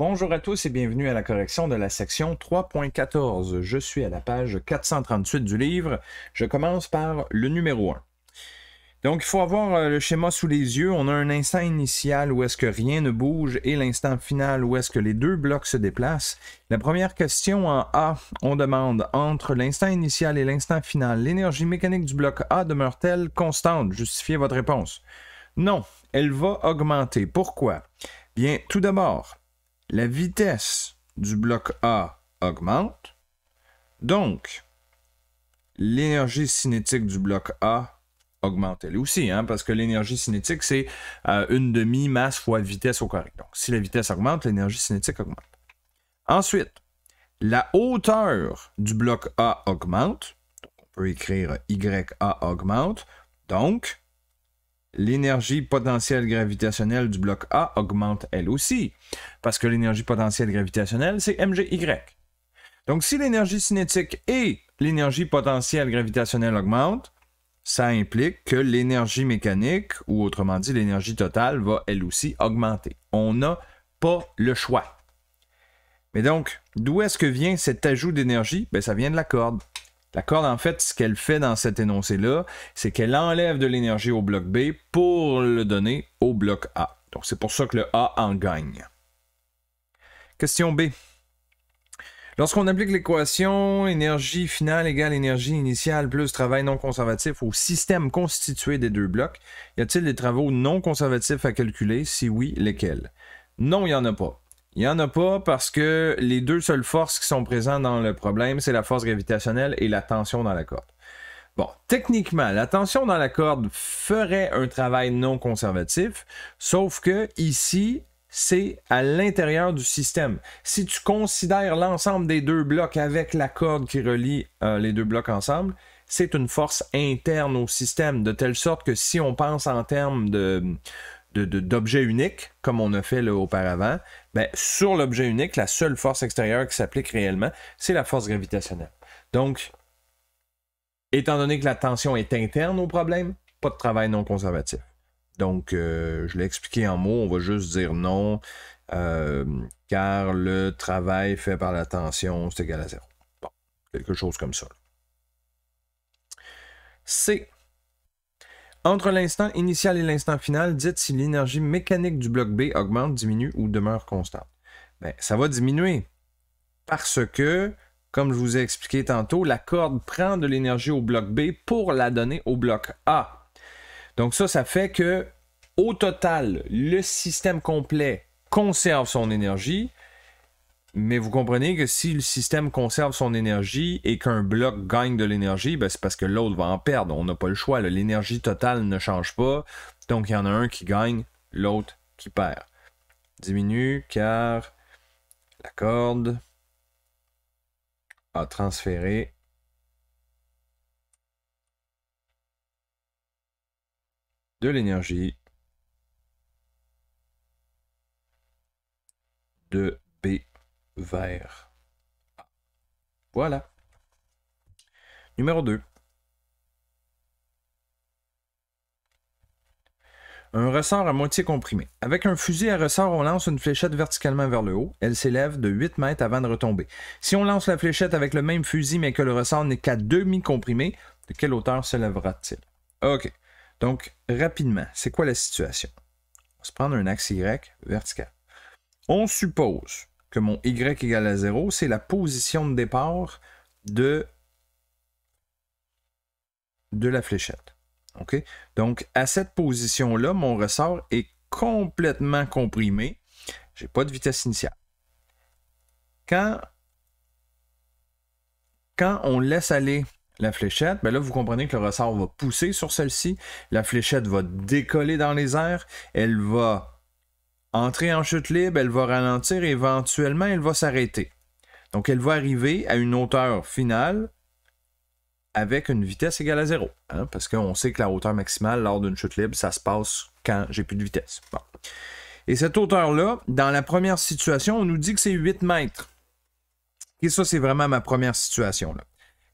Bonjour à tous et bienvenue à la correction de la section 3.14. Je suis à la page 438 du livre. Je commence par le numéro 1. Donc, il faut avoir euh, le schéma sous les yeux. On a un instant initial où est-ce que rien ne bouge et l'instant final où est-ce que les deux blocs se déplacent. La première question en A, on demande entre l'instant initial et l'instant final, l'énergie mécanique du bloc A demeure-t-elle constante Justifiez votre réponse. Non, elle va augmenter. Pourquoi Bien, tout d'abord, la vitesse du bloc A augmente. Donc, l'énergie cinétique du bloc A augmente elle aussi, hein, parce que l'énergie cinétique, c'est euh, une demi-masse fois vitesse au carré. Donc, si la vitesse augmente, l'énergie cinétique augmente. Ensuite, la hauteur du bloc A augmente. on peut écrire YA augmente. Donc, l'énergie potentielle gravitationnelle du bloc A augmente elle aussi, parce que l'énergie potentielle gravitationnelle, c'est MGY. Donc si l'énergie cinétique et l'énergie potentielle gravitationnelle augmentent, ça implique que l'énergie mécanique, ou autrement dit l'énergie totale, va elle aussi augmenter. On n'a pas le choix. Mais donc, d'où est-ce que vient cet ajout d'énergie ben, Ça vient de la corde. D'accord? en fait, ce qu'elle fait dans cet énoncé-là, c'est qu'elle enlève de l'énergie au bloc B pour le donner au bloc A. Donc c'est pour ça que le A en gagne. Question B. Lorsqu'on applique l'équation énergie finale égale énergie initiale plus travail non conservatif au système constitué des deux blocs, y a-t-il des travaux non conservatifs à calculer Si oui, lesquels Non, il n'y en a pas. Il n'y en a pas parce que les deux seules forces qui sont présentes dans le problème, c'est la force gravitationnelle et la tension dans la corde. Bon, techniquement, la tension dans la corde ferait un travail non conservatif, sauf que ici, c'est à l'intérieur du système. Si tu considères l'ensemble des deux blocs avec la corde qui relie euh, les deux blocs ensemble, c'est une force interne au système, de telle sorte que si on pense en termes de, d'objet unique, comme on a fait auparavant, ben, sur l'objet unique, la seule force extérieure qui s'applique réellement, c'est la force gravitationnelle. Donc, étant donné que la tension est interne au problème, pas de travail non conservatif. Donc, euh, je l'ai expliqué en mots, on va juste dire non, euh, car le travail fait par la tension, c'est égal à zéro. Bon, quelque chose comme ça. C. Entre l'instant initial et l'instant final, dites si l'énergie mécanique du bloc B augmente, diminue ou demeure constante. Ben, ça va diminuer parce que, comme je vous ai expliqué tantôt, la corde prend de l'énergie au bloc B pour la donner au bloc A. Donc ça, ça fait que, au total, le système complet conserve son énergie, mais vous comprenez que si le système conserve son énergie et qu'un bloc gagne de l'énergie, ben, c'est parce que l'autre va en perdre. On n'a pas le choix. L'énergie totale ne change pas. Donc il y en a un qui gagne, l'autre qui perd. Diminue car la corde a transféré de l'énergie de B vers Voilà. Numéro 2. un ressort à moitié comprimé. Avec un fusil à ressort, on lance une fléchette verticalement vers le haut. Elle s'élève de 8 mètres avant de retomber. Si on lance la fléchette avec le même fusil mais que le ressort n'est qu'à demi comprimé, de quelle hauteur s'élèvera-t-il OK. Donc, rapidement, c'est quoi la situation? On va se prendre un axe Y vertical. On suppose que mon y égale à 0, c'est la position de départ de, de la fléchette. OK? Donc, à cette position-là, mon ressort est complètement comprimé. Je n'ai pas de vitesse initiale. Quand, quand on laisse aller la fléchette, ben là, vous comprenez que le ressort va pousser sur celle-ci. La fléchette va décoller dans les airs. Elle va Entrée en chute libre, elle va ralentir et éventuellement elle va s'arrêter. Donc elle va arriver à une hauteur finale avec une vitesse égale à zéro. Hein, parce qu'on sait que la hauteur maximale lors d'une chute libre, ça se passe quand j'ai plus de vitesse. Et cette hauteur-là, dans la première situation, on nous dit que c'est 8 mètres. Et ça, c'est vraiment ma première situation.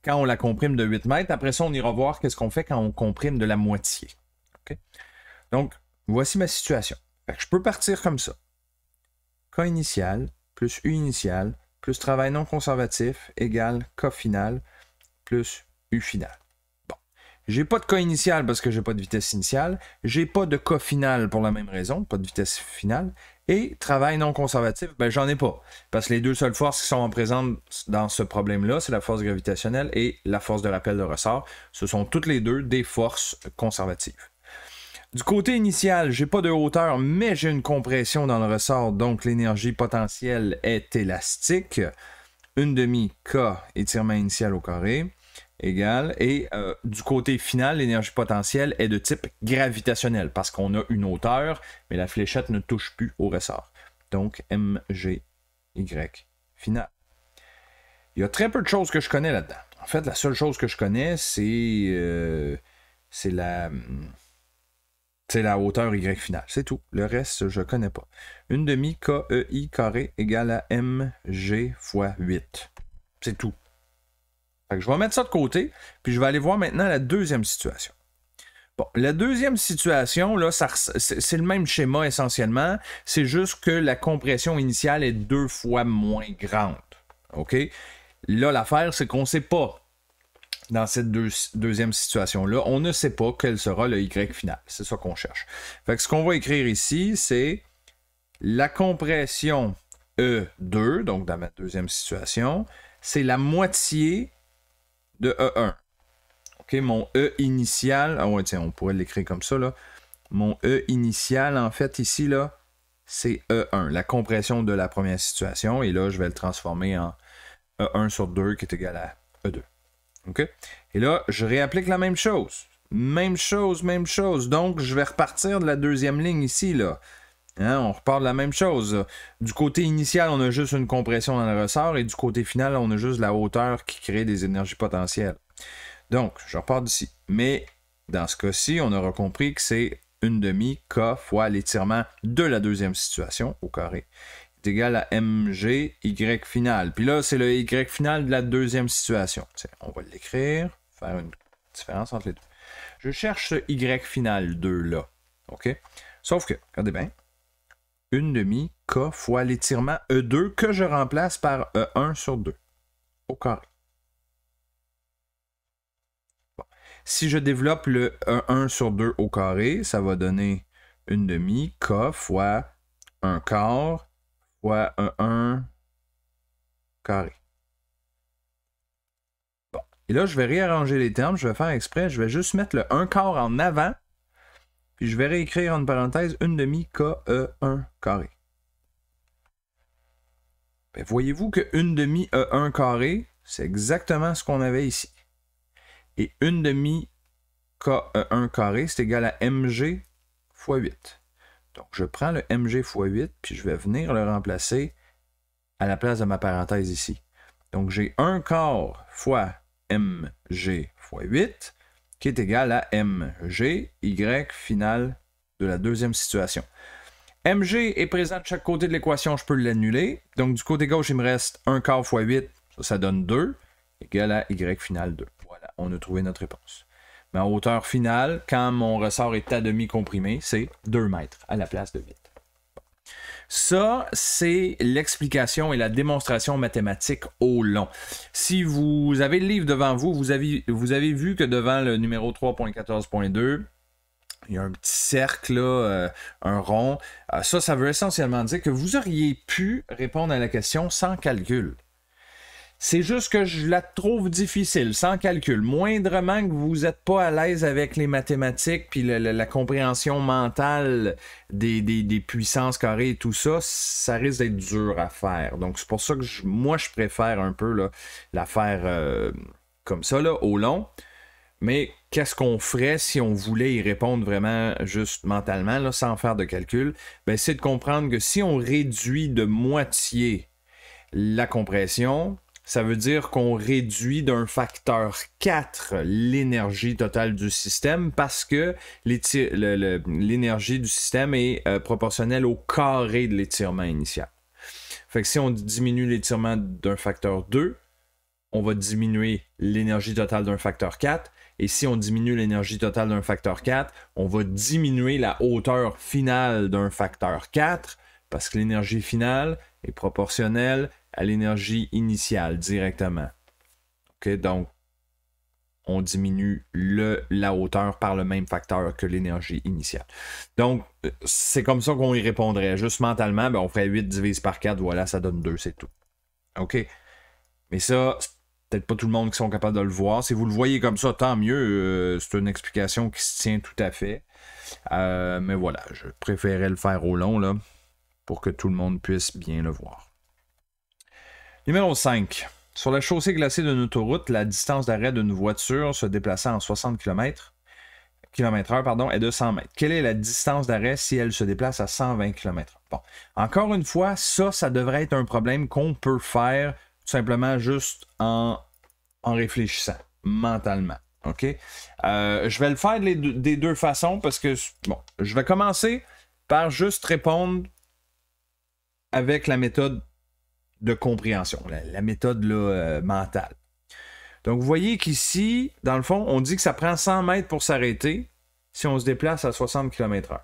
Quand on la comprime de 8 mètres, après ça, on ira voir qu'est-ce qu'on fait quand on comprime de la moitié. Donc, voici ma situation je peux partir comme ça. K initial plus U initial plus travail non conservatif égale K final plus U final. Bon. J'ai pas de K initial parce que j'ai pas de vitesse initiale. J'ai pas de K final pour la même raison, pas de vitesse finale. Et travail non conservatif, ben j'en ai pas. Parce que les deux seules forces qui sont en présence dans ce problème-là, c'est la force gravitationnelle et la force de rappel de ressort. Ce sont toutes les deux des forces conservatives. Du côté initial, j'ai pas de hauteur, mais j'ai une compression dans le ressort, donc l'énergie potentielle est élastique. Une demi K étirement initial au carré égale. Et euh, du côté final, l'énergie potentielle est de type gravitationnel parce qu'on a une hauteur, mais la fléchette ne touche plus au ressort. Donc Y, final. Il y a très peu de choses que je connais là-dedans. En fait, la seule chose que je connais, c'est euh, c'est la hum, c'est la hauteur Y finale. C'est tout. Le reste, je ne connais pas. Une demi KEI carré égale à MG fois 8. C'est tout. je vais mettre ça de côté, puis je vais aller voir maintenant la deuxième situation. Bon, la deuxième situation, là, c'est le même schéma essentiellement. C'est juste que la compression initiale est deux fois moins grande. OK? Là, l'affaire, c'est qu'on ne sait pas dans cette deuxième situation-là, on ne sait pas quel sera le Y final. C'est ça qu'on cherche. Fait ce qu'on va écrire ici, c'est la compression E2, donc dans ma deuxième situation, c'est la moitié de E1. OK, mon E initial, ah on pourrait l'écrire comme ça, Mon E initial, en fait, ici, là, c'est E1, la compression de la première situation. Et là, je vais le transformer en E1 sur 2 qui est égal à E2. Et là, je réapplique la même chose. Même chose, même chose. Donc, je vais repartir de la deuxième ligne ici, là. Hein, on repart de la même chose. Du côté initial, on a juste une compression dans le ressort et du côté final, on a juste la hauteur qui crée des énergies potentielles. Donc, je repars d'ici. Mais dans ce cas-ci, on aura compris que c'est une demi K fois l'étirement de la deuxième situation au carré égal à mg y final. Puis là, c'est le y final de la deuxième situation. on va l'écrire, faire une différence entre les deux. Je cherche ce y final 2 là. OK? Sauf que, regardez bien, 1 demi k fois l'étirement E2 que je remplace par E1 sur 2 au carré. Si je développe le E1 sur 2 au carré, ça va donner 1 demi k fois 1 quart fois 1 carré. Et là, je vais réarranger les termes. Je vais faire exprès. Je vais juste mettre le 1 quart en avant. Puis je vais réécrire en parenthèse 1 demi KE1 carré. Ben, voyez-vous que 1 demi E1 carré, c'est exactement ce qu'on avait ici. Et 1 demi KE1 carré, c'est égal à MG fois 8. Donc, je prends le MG x8, puis je vais venir le remplacer à la place de ma parenthèse ici. Donc, j'ai 1 quart fois MG fois 8 qui est égal à MG, Y final de la deuxième situation. MG est présent de chaque côté de l'équation, je peux l'annuler. Donc, du côté gauche, il me reste 1 quart fois 8, ça, ça donne 2, égal à Y final 2. Voilà, on a trouvé notre réponse. Ma hauteur finale, quand mon ressort est à demi comprimé, c'est 2 mètres à la place de 8. Ça, c'est l'explication et la démonstration mathématique au long. Si vous avez le livre devant vous, vous avez, vous avez vu que devant le numéro 3.14.2, il y a un petit cercle, euh, un rond. Euh, ça, ça veut essentiellement dire que vous auriez pu répondre à la question sans calcul. C'est juste que je la trouve difficile, sans calcul. Moindrement que vous n'êtes pas à l'aise avec les mathématiques, puis la, compréhension mentale des, puissances carrées et tout ça, ça risque d'être dur à faire. Donc c'est pour ça que moi, je préfère un peu la faire euh, comme ça, au long. Mais qu'est-ce qu'on ferait si on voulait y répondre vraiment juste mentalement, sans faire de calcul? Ben, c'est de comprendre que si on réduit de moitié la compression, ça veut dire qu'on réduit d'un facteur 4 l'énergie totale du système parce que l'énergie du système est euh, proportionnelle au carré de l'étirement initial. Fait que si on diminue l'étirement d'un facteur 2, on va diminuer l'énergie totale d'un facteur 4. Et si on diminue l'énergie totale d'un facteur 4, on va diminuer la hauteur finale d'un facteur 4 parce que l'énergie finale est proportionnelle à l'énergie initiale directement. Ok, donc, on diminue le, la hauteur par le même facteur que l'énergie initiale. Donc, euh, c'est comme ça qu'on y répondrait. Juste mentalement, ben, on ferait 8 divisé par 4, voilà, ça donne 2, c'est tout. OK? Mais ça, peut-être pas tout le monde qui sont capables de le voir. Si vous le voyez comme ça, tant mieux. Euh, c'est une explication qui se tient tout à fait. Euh, mais voilà, je préférais le faire au long, là, pour que tout le monde puisse bien le voir. Numéro 5. Sur la chaussée glacée d'une autoroute, la distance d'arrêt d'une voiture se déplaçant en 60 km, km heure, pardon, est de 100 m Quelle est la distance d'arrêt si elle se déplace à 120 km Bon, encore une fois, ça, ça devrait être un problème qu'on peut faire tout simplement juste en, en réfléchissant mentalement. OK? Euh, je vais le faire des deux, des deux façons parce que, bon, je vais commencer par juste répondre avec la méthode de compréhension, la, méthode euh, mentale. Donc, vous voyez qu'ici, dans le fond, on dit que ça prend 100 mètres pour s'arrêter si on se déplace à 60 km/h.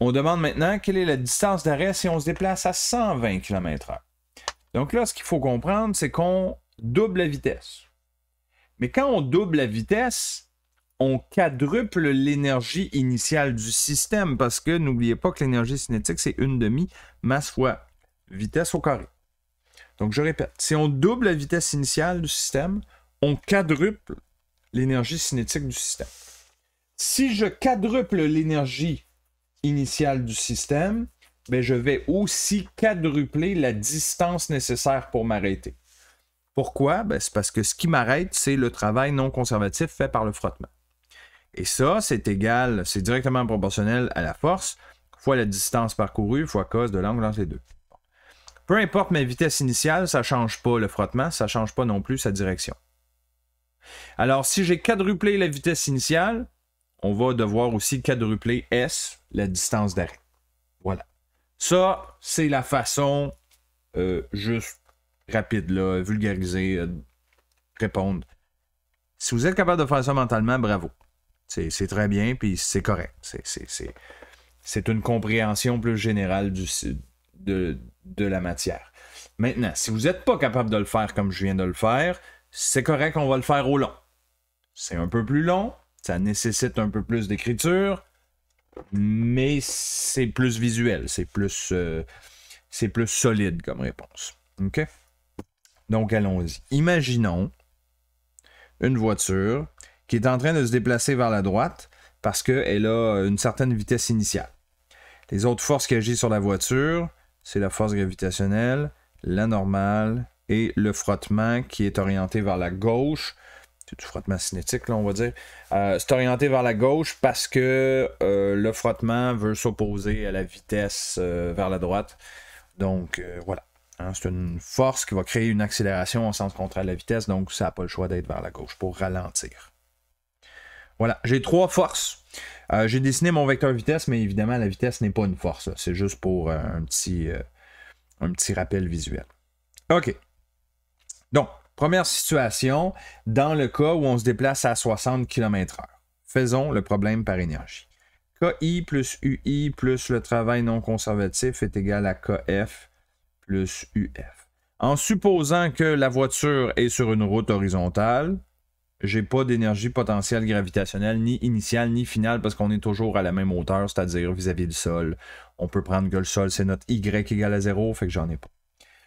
On demande maintenant quelle est la distance d'arrêt si on se déplace à 120 km/h. Donc là, ce qu'il faut comprendre, c'est qu'on double la vitesse. Mais quand on double la vitesse, on quadruple l'énergie initiale du système parce que n'oubliez pas que l'énergie cinétique, c'est une demi masse fois vitesse au carré. Donc, je répète, si on double la vitesse initiale du système, on quadruple l'énergie cinétique du système. Si je quadruple l'énergie initiale du système, ben je vais aussi quadrupler la distance nécessaire pour m'arrêter. Pourquoi? Ben, c'est parce que ce qui m'arrête, c'est le travail non conservatif fait par le frottement. Et ça, c'est égal, c'est directement proportionnel à la force fois la distance parcourue fois cos de l'angle entre les deux. Peu importe ma vitesse initiale, ça ne change pas le frottement, ça ne change pas non plus sa direction. Alors, si j'ai quadruplé la vitesse initiale, on va devoir aussi quadrupler S, la distance d'arrêt. Voilà. Ça, c'est la façon euh, juste rapide, là, vulgarisée, euh, répondre. Si vous êtes capable de faire ça mentalement, bravo. C'est très bien, puis c'est correct. C'est une compréhension plus générale du, de, la matière. Maintenant, si vous n'êtes pas capable de le faire comme je viens de le faire, c'est correct, on va le faire au long. C'est un peu plus long, ça nécessite un peu plus d'écriture, mais c'est plus visuel, c'est plus, euh, c'est plus solide comme réponse. OK? Donc allons-y. Imaginons une voiture qui est en train de se déplacer vers la droite parce qu'elle a une certaine vitesse initiale. Les autres forces qui agissent sur la voiture c'est la force gravitationnelle, la normale et le frottement qui est orienté vers la gauche. C'est du frottement cinétique, là, on va dire. Euh, c'est orienté vers la gauche parce que euh, le frottement veut s'opposer à la vitesse euh, vers la droite. Donc, voilà. Hein, c'est une force qui va créer une accélération en sens contraire à la vitesse, donc ça n'a pas le choix d'être vers la gauche pour ralentir. Voilà, j'ai trois forces euh, j'ai dessiné mon vecteur vitesse, mais évidemment, la vitesse n'est pas une force. C'est juste pour euh, un, petit, euh, un petit rappel visuel. OK. Donc, première situation, dans le cas où on se déplace à 60 km/h. Faisons le problème par énergie. KI plus UI plus le travail non conservatif est égal à KF plus UF. En supposant que la voiture est sur une route horizontale, j'ai pas d'énergie potentielle gravitationnelle, ni initiale, ni finale, parce qu'on est toujours à la même hauteur, c'est-à-dire vis-à-vis du sol. On peut prendre que le sol, c'est notre Y égale à 0, fait que j'en ai pas.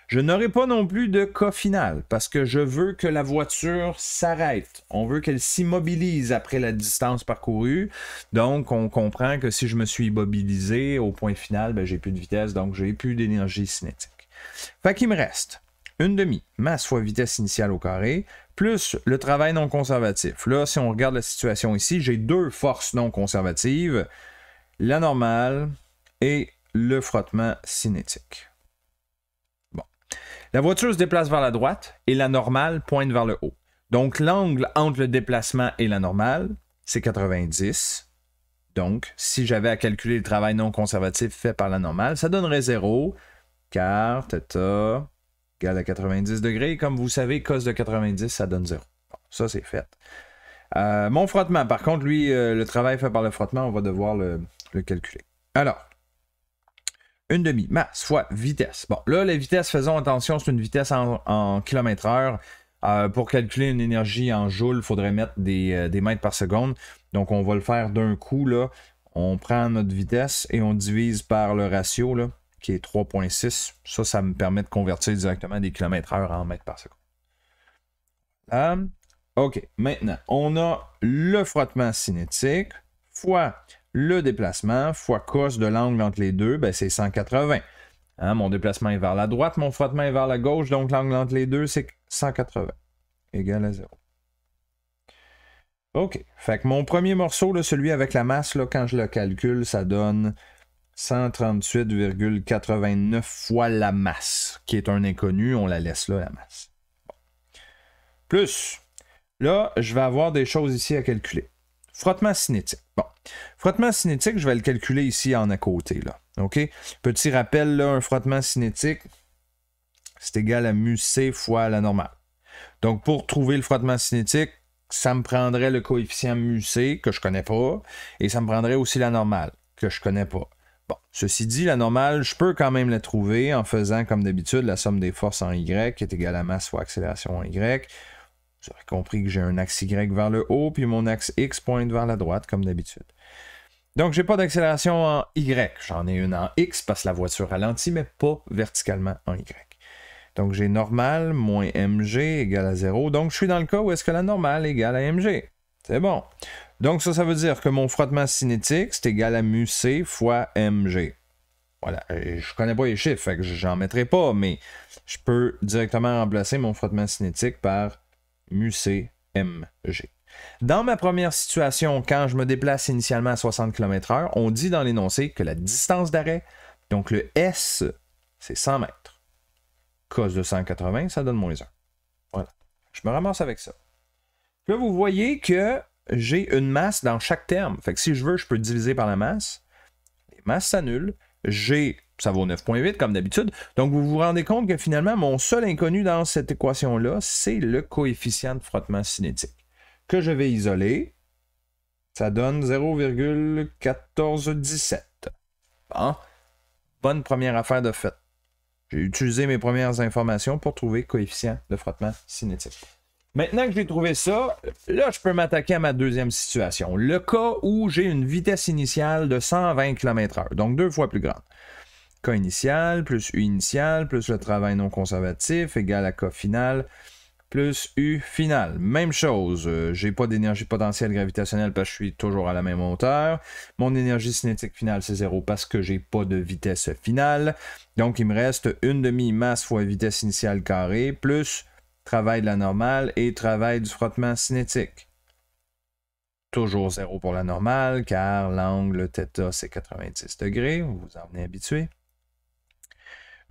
Je n'aurai pas non plus de cas final, parce que je veux que la voiture s'arrête. On veut qu'elle s'immobilise après la distance parcourue. Donc, on comprend que si je me suis immobilisé au point final, ben, j'ai plus de vitesse, donc j'ai plus d'énergie cinétique. Fait qu'il me reste une demi masse fois vitesse initiale au carré, plus le travail non conservatif. Là, si on regarde la situation ici, j'ai deux forces non conservatives, la normale et le frottement cinétique. Bon. La voiture se déplace vers la droite et la normale pointe vers le haut. Donc l'angle entre le déplacement et la normale, c'est 90. Donc, si j'avais à calculer le travail non conservatif fait par la normale, ça donnerait 0, car, tata, égale à 90 degrés. Comme vous savez, cos de 90, ça donne 0. ça, c'est fait. Euh, mon frottement, par contre, lui, euh, le travail fait par le frottement, on va devoir le, calculer. Alors, une demi, masse fois vitesse. Bon, là, la vitesse, faisons attention, c'est une vitesse en, kilomètres kilomètre heure. Euh, pour calculer une énergie en joules, il faudrait mettre des, des, mètres par seconde. Donc, on va le faire d'un coup, là. On prend notre vitesse et on divise par le ratio, là qui est 3.6. Ça, ça me permet de convertir directement des kilomètres heure en mètres par seconde. Euh, OK, maintenant, on a le frottement cinétique fois le déplacement fois cos de l'angle entre les deux, ben c'est 180. Hein, mon déplacement est vers la droite, mon frottement est vers la gauche, donc l'angle entre les deux, c'est 180 égal à 0. OK. Fait que mon premier morceau, celui avec la masse, là, quand je le calcule, ça donne 138,89 fois la masse, qui est un inconnu, on la laisse là, la masse. Plus, là, je vais avoir des choses ici à calculer. Frottement cinétique. Bon. Frottement cinétique, je vais le calculer ici en à côté. Là. OK? Petit rappel, là, un frottement cinétique, c'est égal à mu fois la normale. Donc, pour trouver le frottement cinétique, ça me prendrait le coefficient mu que je ne connais pas, et ça me prendrait aussi la normale, que je ne connais pas. Bon, ceci dit, la normale, je peux quand même la trouver en faisant, comme d'habitude, la somme des forces en Y qui est égale à masse fois accélération en Y. Vous aurez compris que j'ai un axe Y vers le haut, puis mon axe X pointe vers la droite, comme d'habitude. Donc, j'ai pas d'accélération en Y. J'en ai une en X parce que la voiture ralentit, mais pas verticalement en Y. Donc, j'ai normale moins mg égale à 0. Donc, je suis dans le cas où est-ce que la normale égale à mg. C'est bon. Donc ça, ça veut dire que mon frottement cinétique, c'est égal à mu C fois mg. Voilà, euh, je connais pas les chiffres, que j'en mettrai pas, mais je peux directement remplacer mon frottement cinétique par c mg. Dans ma première situation, quand je me déplace initialement à 60 km/h, on dit dans l'énoncé que la distance d'arrêt, donc le S, c'est 100 mètres. Cos de 180, ça donne moins 1. Voilà. Je me ramasse avec ça. Là, vous voyez que j'ai une masse dans chaque terme. Fait si je veux, je peux diviser par la masse. Les masses s'annulent. J'ai, ça vaut 9.8 comme d'habitude. Donc vous vous rendez compte que finalement, mon seul inconnu dans cette équation-là, c'est le coefficient de frottement cinétique. Que je vais isoler. Ça donne 0,1417. Bonne première affaire de fait. J'ai utilisé mes premières informations pour trouver coefficient de frottement cinétique. Maintenant que j'ai trouvé ça, là, je peux m'attaquer à ma deuxième situation. Le cas où j'ai une vitesse initiale de 120 km/h, donc deux fois plus grande. K initial plus U initial plus le travail non conservatif égale à K final plus U final. Même chose, je euh, j'ai pas d'énergie potentielle gravitationnelle parce que je suis toujours à la même hauteur. Mon énergie cinétique finale, c'est zéro parce que j'ai pas de vitesse finale. Donc il me reste une demi-masse fois vitesse initiale carrée plus travail de la normale et travail du frottement cinétique. Toujours 0 pour la normale, car l'angle θ c'est 90 degrés, vous vous en venez habitué.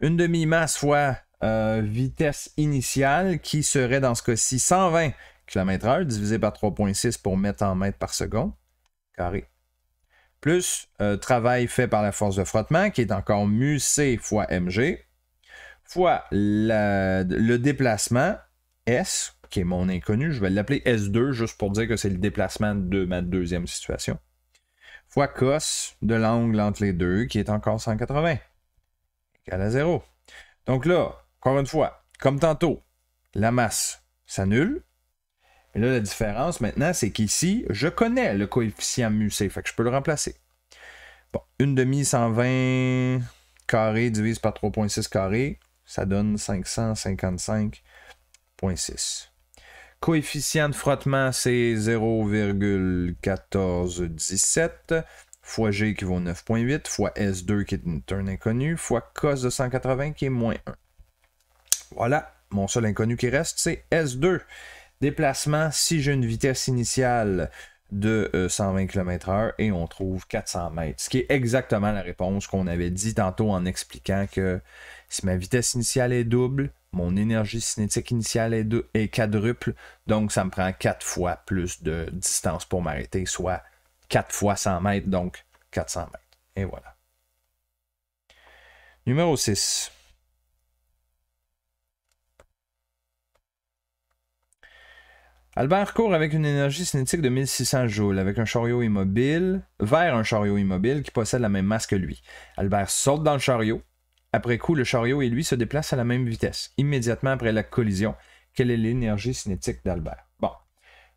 Une demi-masse fois euh, vitesse initiale, qui serait dans ce cas-ci 120 km/h divisé par 3,6 pour mettre en mètres par seconde, carré. Plus euh, travail fait par la force de frottement, qui est encore mu c fois mg, fois le déplacement S, qui est mon inconnu, je vais l'appeler S2 juste pour dire que c'est le déplacement de ma deuxième situation, fois cos de l'angle entre les deux, qui est encore 180, égal à 0. Donc là, encore une fois, comme tantôt, la masse s'annule. Et là, la différence maintenant, c'est qu'ici, je connais le coefficient muc, fait que je peux le remplacer. Bon, une demi 120 carré divisé par 3.6 carré, ça donne 555 0.6. Coefficient de frottement, c'est 0,1417 fois G qui vaut 9.8, fois S2 qui est un inconnu, fois cos de 180 qui est moins 1. Voilà, mon seul inconnu qui reste, c'est S2. Déplacement, si j'ai une vitesse initiale de 120 euh, km/h et on trouve 400 m, ce qui est exactement la réponse qu'on avait dit tantôt en expliquant que si ma vitesse initiale est double, mon énergie cinétique initiale est, quadruple, donc ça me prend 4 fois plus de distance pour m'arrêter, soit 4 fois 100 mètres, donc 400 mètres. Et voilà. Numéro 6. Albert court avec une énergie cinétique de 1600 joules, avec un chariot immobile, vers un chariot immobile qui possède la même masse que lui. Albert saute dans le chariot, après coup, le chariot et lui se déplacent à la même vitesse, immédiatement après la collision. Quelle est l'énergie cinétique d'Albert? Bon.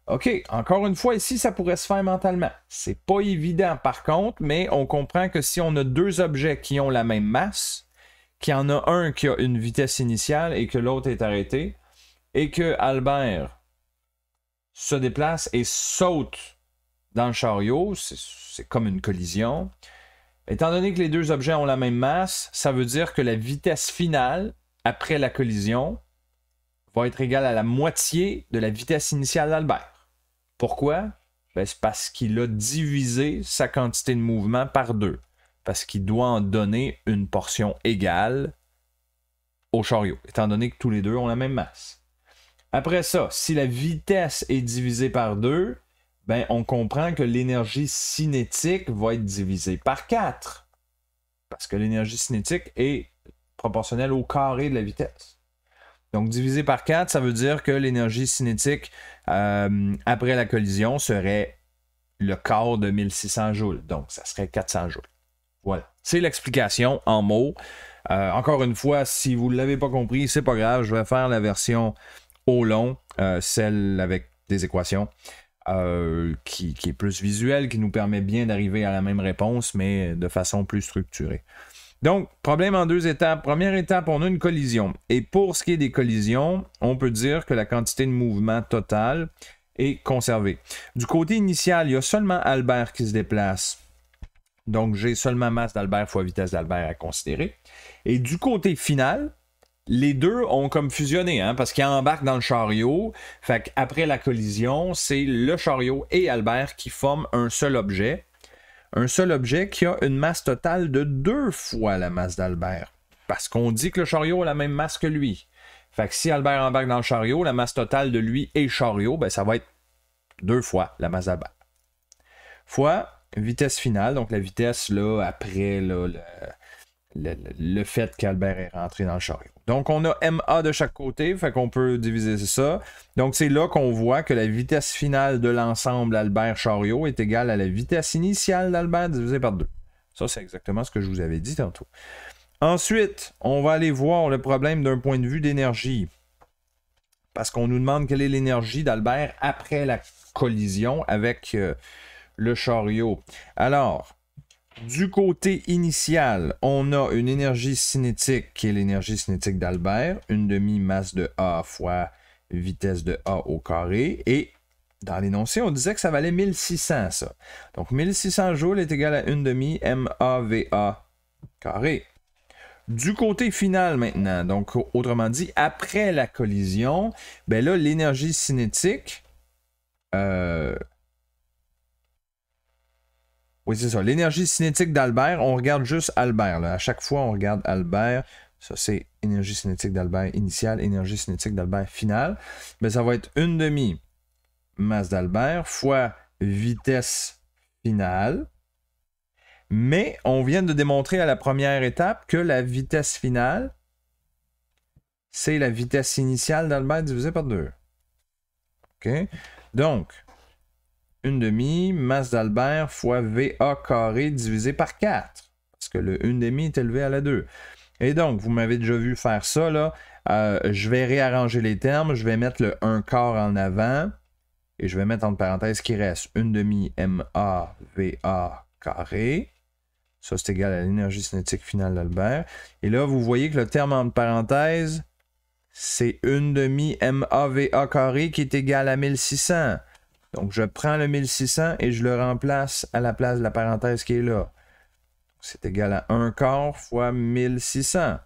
OK, encore une fois, ici, ça pourrait se faire mentalement. C'est pas évident, par contre, mais on comprend que si on a deux objets qui ont la même masse, qu'il y en a un qui a une vitesse initiale et que l'autre est arrêté, et que Albert se déplace et saute dans le chariot, c'est comme une collision. Étant donné que les deux objets ont la même masse, ça veut dire que la vitesse finale, après la collision, va être égale à la moitié de la vitesse initiale d'Albert. Pourquoi? Ben, c'est parce qu'il a divisé sa quantité de mouvement par deux, parce qu'il doit en donner une portion égale au chariot, étant donné que tous les deux ont la même masse. Après ça, si la vitesse est divisée par deux, ben, on comprend que l'énergie cinétique va être divisée par 4. Parce que l'énergie cinétique est proportionnelle au carré de la vitesse. Donc, divisé par 4, ça veut dire que l'énergie cinétique euh, après la collision serait le quart de 1600 joules. Donc, ça serait 400 joules. Voilà. C'est l'explication en mots. Euh, encore une fois, si vous ne l'avez pas compris, c'est pas grave. Je vais faire la version au long, euh, celle avec des équations. Euh, qui, qui, est plus visuel, qui nous permet bien d'arriver à la même réponse, mais de façon plus structurée. Donc, problème en deux étapes. Première étape, on a une collision. Et pour ce qui est des collisions, on peut dire que la quantité de mouvement totale est conservée. Du côté initial, il y a seulement Albert qui se déplace. Donc, j'ai seulement masse d'Albert fois vitesse d'Albert à considérer. Et du côté final, les deux ont comme fusionné, hein, parce qu'il embarque dans le chariot. Fait après la collision, c'est le chariot et Albert qui forment un seul objet. Un seul objet qui a une masse totale de deux fois la masse d'Albert. Parce qu'on dit que le chariot a la même masse que lui. Fait que si Albert embarque dans le chariot, la masse totale de lui et chariot, ben, ça va être deux fois la masse d'Albert. Fois vitesse finale, donc la vitesse là, après le le, fait qu'Albert est rentré dans le chariot. Donc, on a MA de chaque côté, fait qu'on peut diviser ça. Donc, c'est là qu'on voit que la vitesse finale de l'ensemble Albert-Chariot est égale à la vitesse initiale d'Albert divisée par 2. Ça, c'est exactement ce que je vous avais dit tantôt. Ensuite, on va aller voir le problème d'un point de vue d'énergie. Parce qu'on nous demande quelle est l'énergie d'Albert après la collision avec euh, le chariot. Alors, du côté initial, on a une énergie cinétique qui est l'énergie cinétique d'Albert, une demi-masse de A fois vitesse de A au carré. Et dans l'énoncé, on disait que ça valait 1600, ça. Donc 1600 joules est égal à une demi MAVA carré. Du côté final maintenant, donc autrement dit, après la collision, ben là, l'énergie cinétique, euh, oui, c'est ça. L'énergie cinétique d'Albert, on regarde juste Albert. À chaque fois, on regarde Albert. Ça, c'est énergie cinétique d'Albert initiale, énergie cinétique d'Albert finale. Mais ben, ça va être une demi masse d'Albert fois vitesse finale. Mais on vient de démontrer à la première étape que la vitesse finale, c'est la vitesse initiale d'Albert divisée par 2. OK? Donc, 1 demi masse d'Albert fois VA carré divisé par 4. Parce que le 1 demi est élevé à la 2. Et donc, vous m'avez déjà vu faire ça, euh, je vais réarranger les termes, je vais mettre le 1 quart en avant, et je vais mettre entre parenthèses qui reste 1 demi MA VA carré. Ça, c'est égal à l'énergie cinétique finale d'Albert. Et là, vous voyez que le terme entre parenthèses, c'est 1 demi MA VA carré qui est égal à 1600. Donc, je prends le 1600 et je le remplace à la place de la parenthèse qui est là. C'est égal à 1 quart fois 1600.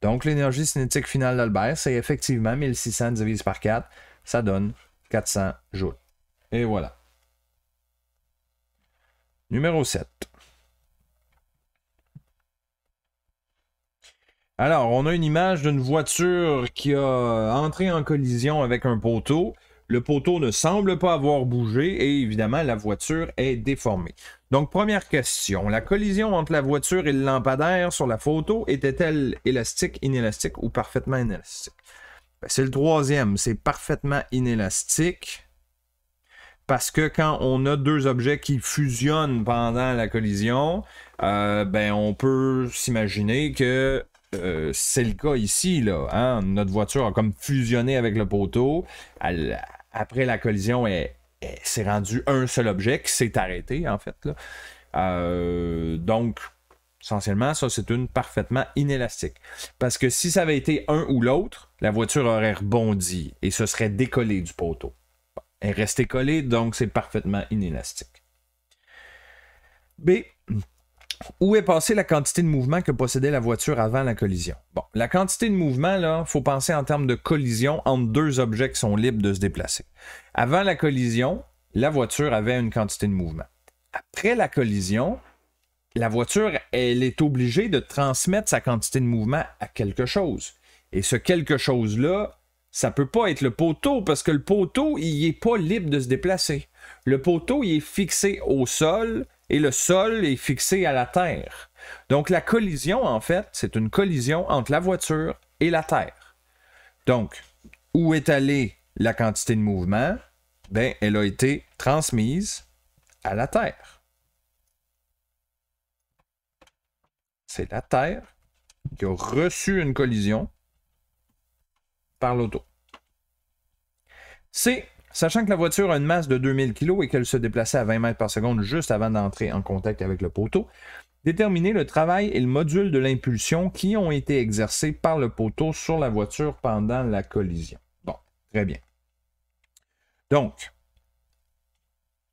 Donc, l'énergie cinétique finale d'Albert, c'est effectivement 1600 divisé par 4. Ça donne 400 joules. Et voilà. Numéro 7. Alors, on a une image d'une voiture qui a entré en collision avec un poteau. Le poteau ne semble pas avoir bougé et évidemment la voiture est déformée. Donc première question, la collision entre la voiture et le lampadaire sur la photo était-elle élastique, inélastique ou parfaitement inélastique ben, C'est le troisième, c'est parfaitement inélastique parce que quand on a deux objets qui fusionnent pendant la collision, euh, ben on peut s'imaginer que euh, c'est le cas ici. Là, hein. Notre voiture a comme fusionné avec le poteau. Elle, après la collision, elle, s'est rendue un seul objet qui s'est arrêté, en fait. Euh, donc, essentiellement, ça, c'est une parfaitement inélastique. Parce que si ça avait été un ou l'autre, la voiture aurait rebondi et ce serait décollé du poteau. Elle est restée collée, donc c'est parfaitement inélastique. B. Où est passée la quantité de mouvement que possédait la voiture avant la collision? Bon, la quantité de mouvement, là, faut penser en termes de collision entre deux objets qui sont libres de se déplacer. Avant la collision, la voiture avait une quantité de mouvement. Après la collision, la voiture, elle est obligée de transmettre sa quantité de mouvement à quelque chose. Et ce quelque chose-là, ça ne peut pas être le poteau parce que le poteau, il n'est pas libre de se déplacer. Le poteau, il est fixé au sol et le sol est fixé à la terre. Donc la collision, en fait, c'est une collision entre la voiture et la terre. Donc, où est allée la quantité de mouvement? Ben, elle a été transmise à la Terre. C'est la Terre qui a reçu une collision par l'auto. C'est Sachant que la voiture a une masse de 2000 kg et qu'elle se déplaçait à 20 mètres par seconde juste avant d'entrer en contact avec le poteau, déterminer le travail et le module de l'impulsion qui ont été exercés par le poteau sur la voiture pendant la collision. Bon, très bien. Donc,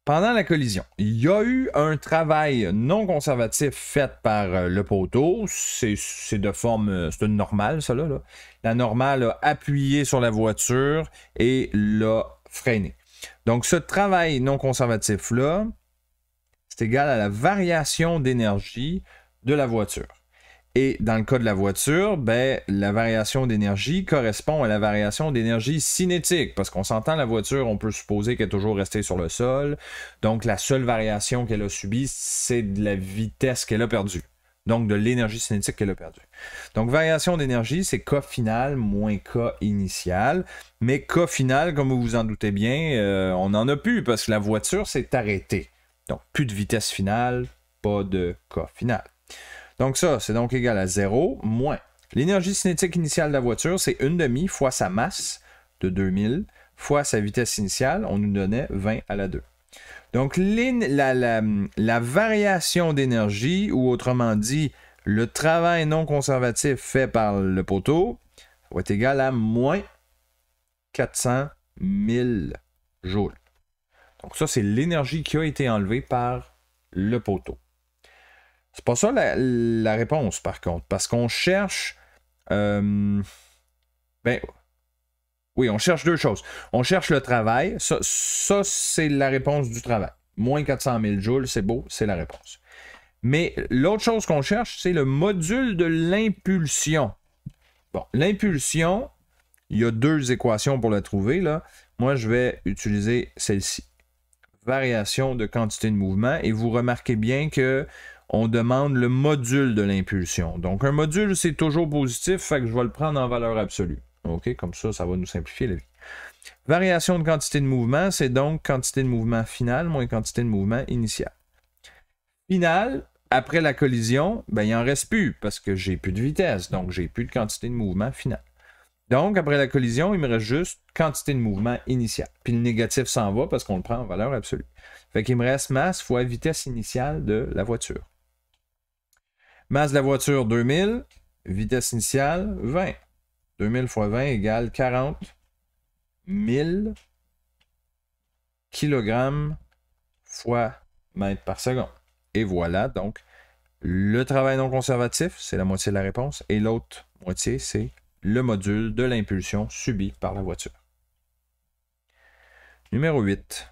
pendant la collision, il y a eu un travail non conservatif fait par euh, le poteau. C'est de forme, euh, c'est une normale, cela. Là. La normale a appuyé sur la voiture et l'a freiner. Donc ce travail non conservatif-là, c'est égal à la variation d'énergie de la voiture. Et dans le cas de la voiture, ben, la variation d'énergie correspond à la variation d'énergie cinétique, parce qu'on s'entend la voiture, on peut supposer qu'elle est toujours restée sur le sol, donc la seule variation qu'elle a subie, c'est de la vitesse qu'elle a perdue donc de l'énergie cinétique qu'elle a perdue. Donc variation d'énergie, c'est K final moins K initial. Mais K final, comme vous vous en doutez bien, euh, on n'en a plus parce que la voiture s'est arrêtée. Donc plus de vitesse finale, pas de K final. Donc ça, c'est donc égal à 0 moins. L'énergie cinétique initiale de la voiture, c'est une demi fois sa masse de 2000 fois sa vitesse initiale. On nous donnait 20 à la 2. Donc, la, variation d'énergie, ou autrement dit, le travail non conservatif fait par le poteau, va être égal à moins 400 000 joules. Donc, ça, c'est l'énergie qui a été enlevée par le poteau. C'est pas ça la, réponse, par contre, parce qu'on cherche. Euh, ben, oui, on cherche deux choses. On cherche le travail. Ça, c'est la réponse du travail. Moins 400 000 joules, c'est beau, c'est la réponse. Mais l'autre chose qu'on cherche, c'est le module de l'impulsion. Bon, l'impulsion, il y a deux équations pour la trouver. Là. Moi, je vais utiliser celle-ci. Variation de quantité de mouvement. Et vous remarquez bien que on demande le module de l'impulsion. Donc, un module, c'est toujours positif, fait que je vais le prendre en valeur absolue. OK, comme ça, ça va nous simplifier la vie. Variation de quantité de mouvement, c'est donc quantité de mouvement finale moins quantité de mouvement initial. Final, après la collision, ben, il n'en reste plus parce que j'ai plus de vitesse, donc j'ai plus de quantité de mouvement final. Donc, après la collision, il me reste juste quantité de mouvement initial. Puis le négatif s'en va parce qu'on le prend en valeur absolue. Fait qu'il me reste masse fois vitesse initiale de la voiture. Masse de la voiture 2000, vitesse initiale 20. 2000 x 20 égale 40 000 kg fois mètre par seconde. Et voilà donc le travail non conservatif, c'est la moitié de la réponse, et l'autre moitié, c'est le module de l'impulsion subie par la voiture. Numéro 8.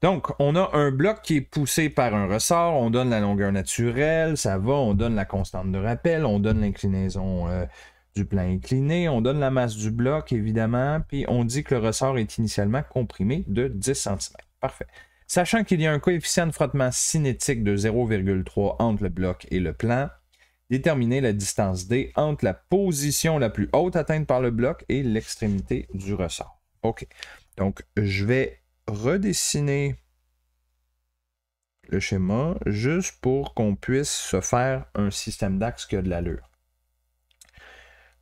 Donc, on a un bloc qui est poussé par un ressort, on donne la longueur naturelle, ça va, on donne la constante de rappel, on donne l'inclinaison euh, du plan incliné, on donne la masse du bloc, évidemment, puis on dit que le ressort est initialement comprimé de 10 cm. Parfait. Sachant qu'il y a un coefficient de frottement cinétique de 0,3 entre le bloc et le plan, déterminez la distance D entre la position la plus haute atteinte par le bloc et l'extrémité du ressort. OK. Donc, je vais redessiner le schéma juste pour qu'on puisse se faire un système d'axes qui a de l'allure.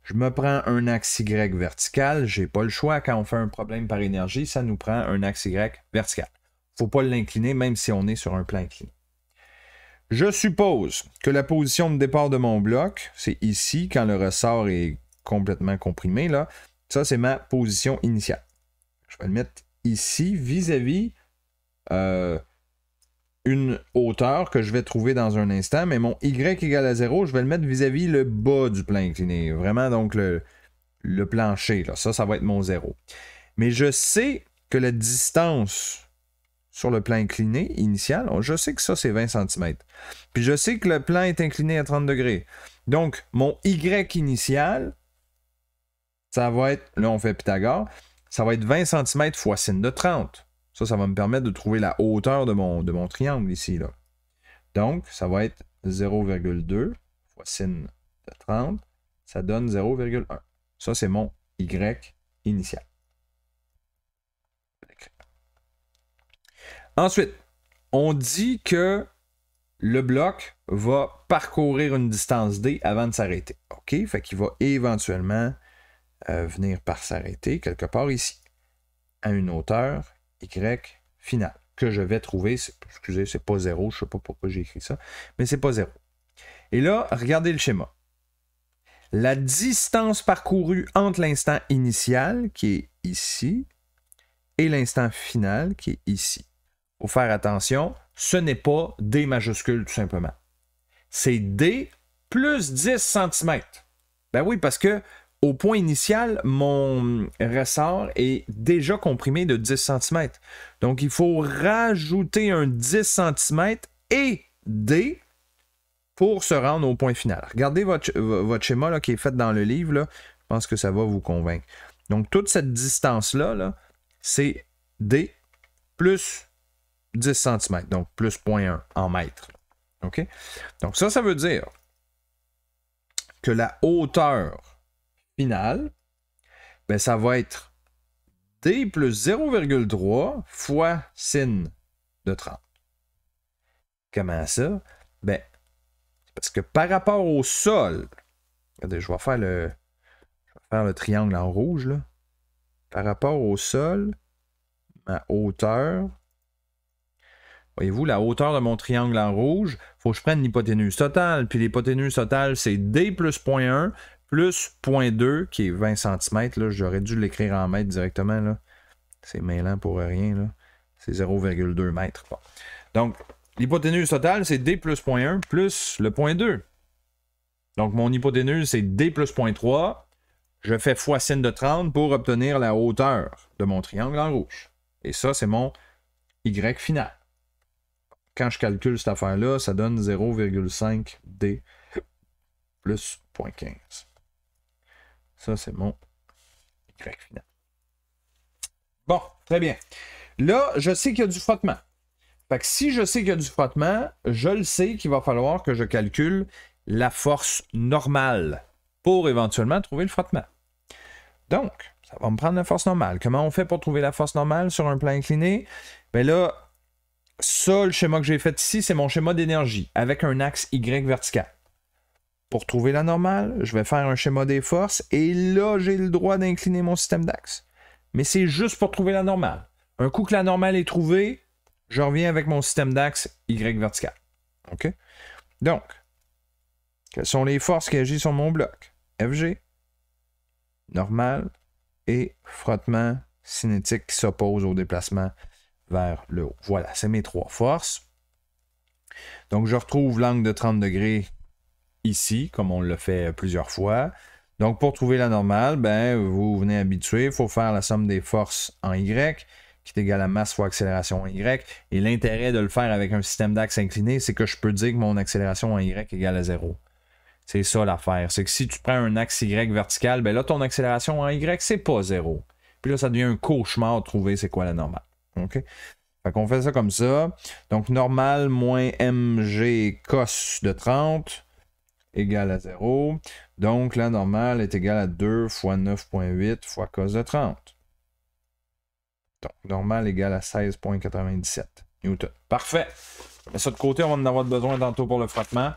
Je me prends un axe Y vertical, j'ai pas le choix quand on fait un problème par énergie, ça nous prend un axe Y vertical. Faut pas l'incliner même si on est sur un plan incliné. Je suppose que la position de départ de mon bloc, c'est ici quand le ressort est complètement comprimé là, ça c'est ma position initiale. Je vais le mettre ici vis-à-vis euh, une hauteur que je vais trouver dans un instant, mais mon y égale à 0, je vais le mettre vis-à-vis le bas du plan incliné, vraiment donc le, plancher. Là. Ça, ça va être mon 0. Mais je sais que la distance sur le plan incliné initial, oh, je sais que ça, c'est 20 cm. Puis je sais que le plan est incliné à 30 degrés. Donc, mon Y initial, ça va être, là, on fait Pythagore, ça va être 20 cm fois sin de 30. Ça, ça va me permettre de trouver la hauteur de mon, de mon triangle ici. Là. Donc, ça va être 0,2 fois sin de 30. Ça donne 0,1. Ça, c'est mon y initial. Ensuite, on dit que le bloc va parcourir une distance D avant de s'arrêter. OK? Fait qu'il va éventuellement venir par s'arrêter quelque part ici, à une hauteur Y finale, que je vais trouver, excusez, c'est pas zéro, je sais pas pourquoi j'ai écrit ça, mais c'est pas zéro. Et là, regardez le schéma. La distance parcourue entre l'instant initial, qui est ici, et l'instant final, qui est ici. Il faut faire attention, ce n'est pas D majuscule tout simplement. C'est D plus 10 cm. Ben oui, parce que au point initial, mon ressort est déjà comprimé de 10 cm. Donc, il faut rajouter un 10 cm et D pour se rendre au point final. Regardez votre, schéma qui est fait dans le livre. Je pense que ça va vous convaincre. Donc, toute cette distance-là, c'est D plus 10 cm, donc plus 0.1 en mètres. OK? Donc, ça, ça veut dire que la hauteur Final, ben ça va être d plus 0,3 fois sin de 30. Comment ça? Ben, parce que par rapport au sol, je vais faire le, le triangle en rouge, Par rapport au sol, ma hauteur, Voyez-vous, la hauteur de mon triangle en rouge, il faut que je prenne l'hypoténuse totale. Puis l'hypoténuse totale, c'est D plus 0.1 plus 0.2 qui est 20 cm. j'aurais dû l'écrire en mètres directement. C'est mêlant pour rien. C'est 0,2 mètres. Donc, l'hypoténuse totale, c'est D plus 0.1 plus le 0.2. Donc, mon hypoténuse, c'est D plus 0.3. Je fais fois sin de 30 pour obtenir la hauteur de mon triangle en rouge. Et ça, c'est mon Y final. Quand je calcule cette affaire-là, ça donne 0,5D plus 0.15. Ça, c'est mon Y final. Bon, très bien. Là, je sais qu'il y a du frottement. Fait si je sais qu'il y a du frottement, je le sais qu'il va falloir que je calcule la force normale pour éventuellement trouver le frottement. Donc, ça va me prendre la force normale. Comment on fait pour trouver la force normale sur un plan incliné? Mais ben là, ça, le schéma que j'ai fait ici, c'est mon schéma d'énergie avec un axe Y vertical pour trouver la normale, je vais faire un schéma des forces et là, j'ai le droit d'incliner mon système d'axe. Mais c'est juste pour trouver la normale. Un coup que la normale est trouvée, je reviens avec mon système d'axe Y vertical. OK? Donc, quelles sont les forces qui agissent sur mon bloc? FG, normale et frottement cinétique qui s'oppose au déplacement vers le haut. Voilà, c'est mes trois forces. Donc, je retrouve l'angle de 30 degrés ici, comme on le fait euh, plusieurs fois. Donc, pour trouver la normale, ben, vous venez habituer, il faut faire la somme des forces en Y, qui est égale à masse fois accélération en Y. Et l'intérêt de le faire avec un système d'axe incliné, c'est que je peux dire que mon accélération en Y est égale à zéro. C'est ça l'affaire. C'est que si tu prends un axe Y vertical, ben là, ton accélération en Y, c'est pas zéro. Puis là, ça devient un cauchemar de trouver c'est quoi la normale. OK? Fait qu'on fait ça comme ça. Donc, normal moins mg cos de 30 Égal à 0. Donc la normale est égale à 2 fois 9.8 fois cos de 30. Donc normale égale à 16.97 newton. Parfait. Mais ça de côté, on va en avoir besoin tantôt pour le frottement.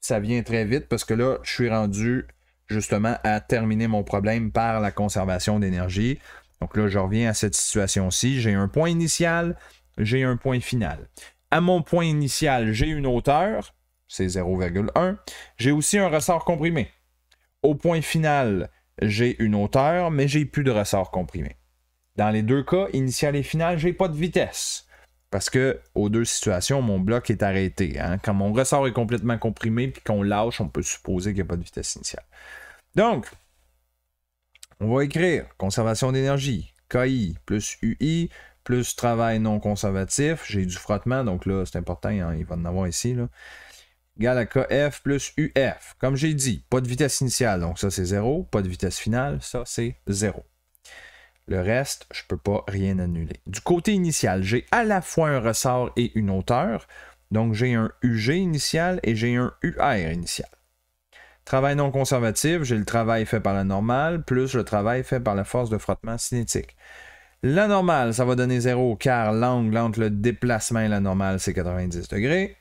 Ça vient très vite parce que là, je suis rendu justement à terminer mon problème par la conservation d'énergie. Donc là, je reviens à cette situation-ci. J'ai un point initial, j'ai un point final. À mon point initial, j'ai une hauteur c'est 0,1. J'ai aussi un ressort comprimé. Au point final, j'ai une hauteur, mais j'ai plus de ressort comprimé. Dans les deux cas, initial et final, j'ai pas de vitesse. Parce que aux deux situations, mon bloc est arrêté. Hein. Quand mon ressort est complètement comprimé puis qu'on lâche, on peut supposer qu'il n'y a pas de vitesse initiale. Donc, on va écrire conservation d'énergie, KI plus UI plus travail non conservatif. J'ai du frottement, donc là, c'est important, hein, il va en avoir ici. Là égale à KF plus UF. Comme j'ai dit, pas de vitesse initiale, donc ça c'est 0. Pas de vitesse finale, ça c'est 0. Le reste, je ne peux pas rien annuler. Du côté initial, j'ai à la fois un ressort et une hauteur. Donc j'ai un UG initial et j'ai un UR initial. Travail non conservatif, j'ai le travail fait par la normale plus le travail fait par la force de frottement cinétique. La normale, ça va donner 0 car l'angle entre le déplacement et la normale, c'est 90 degrés.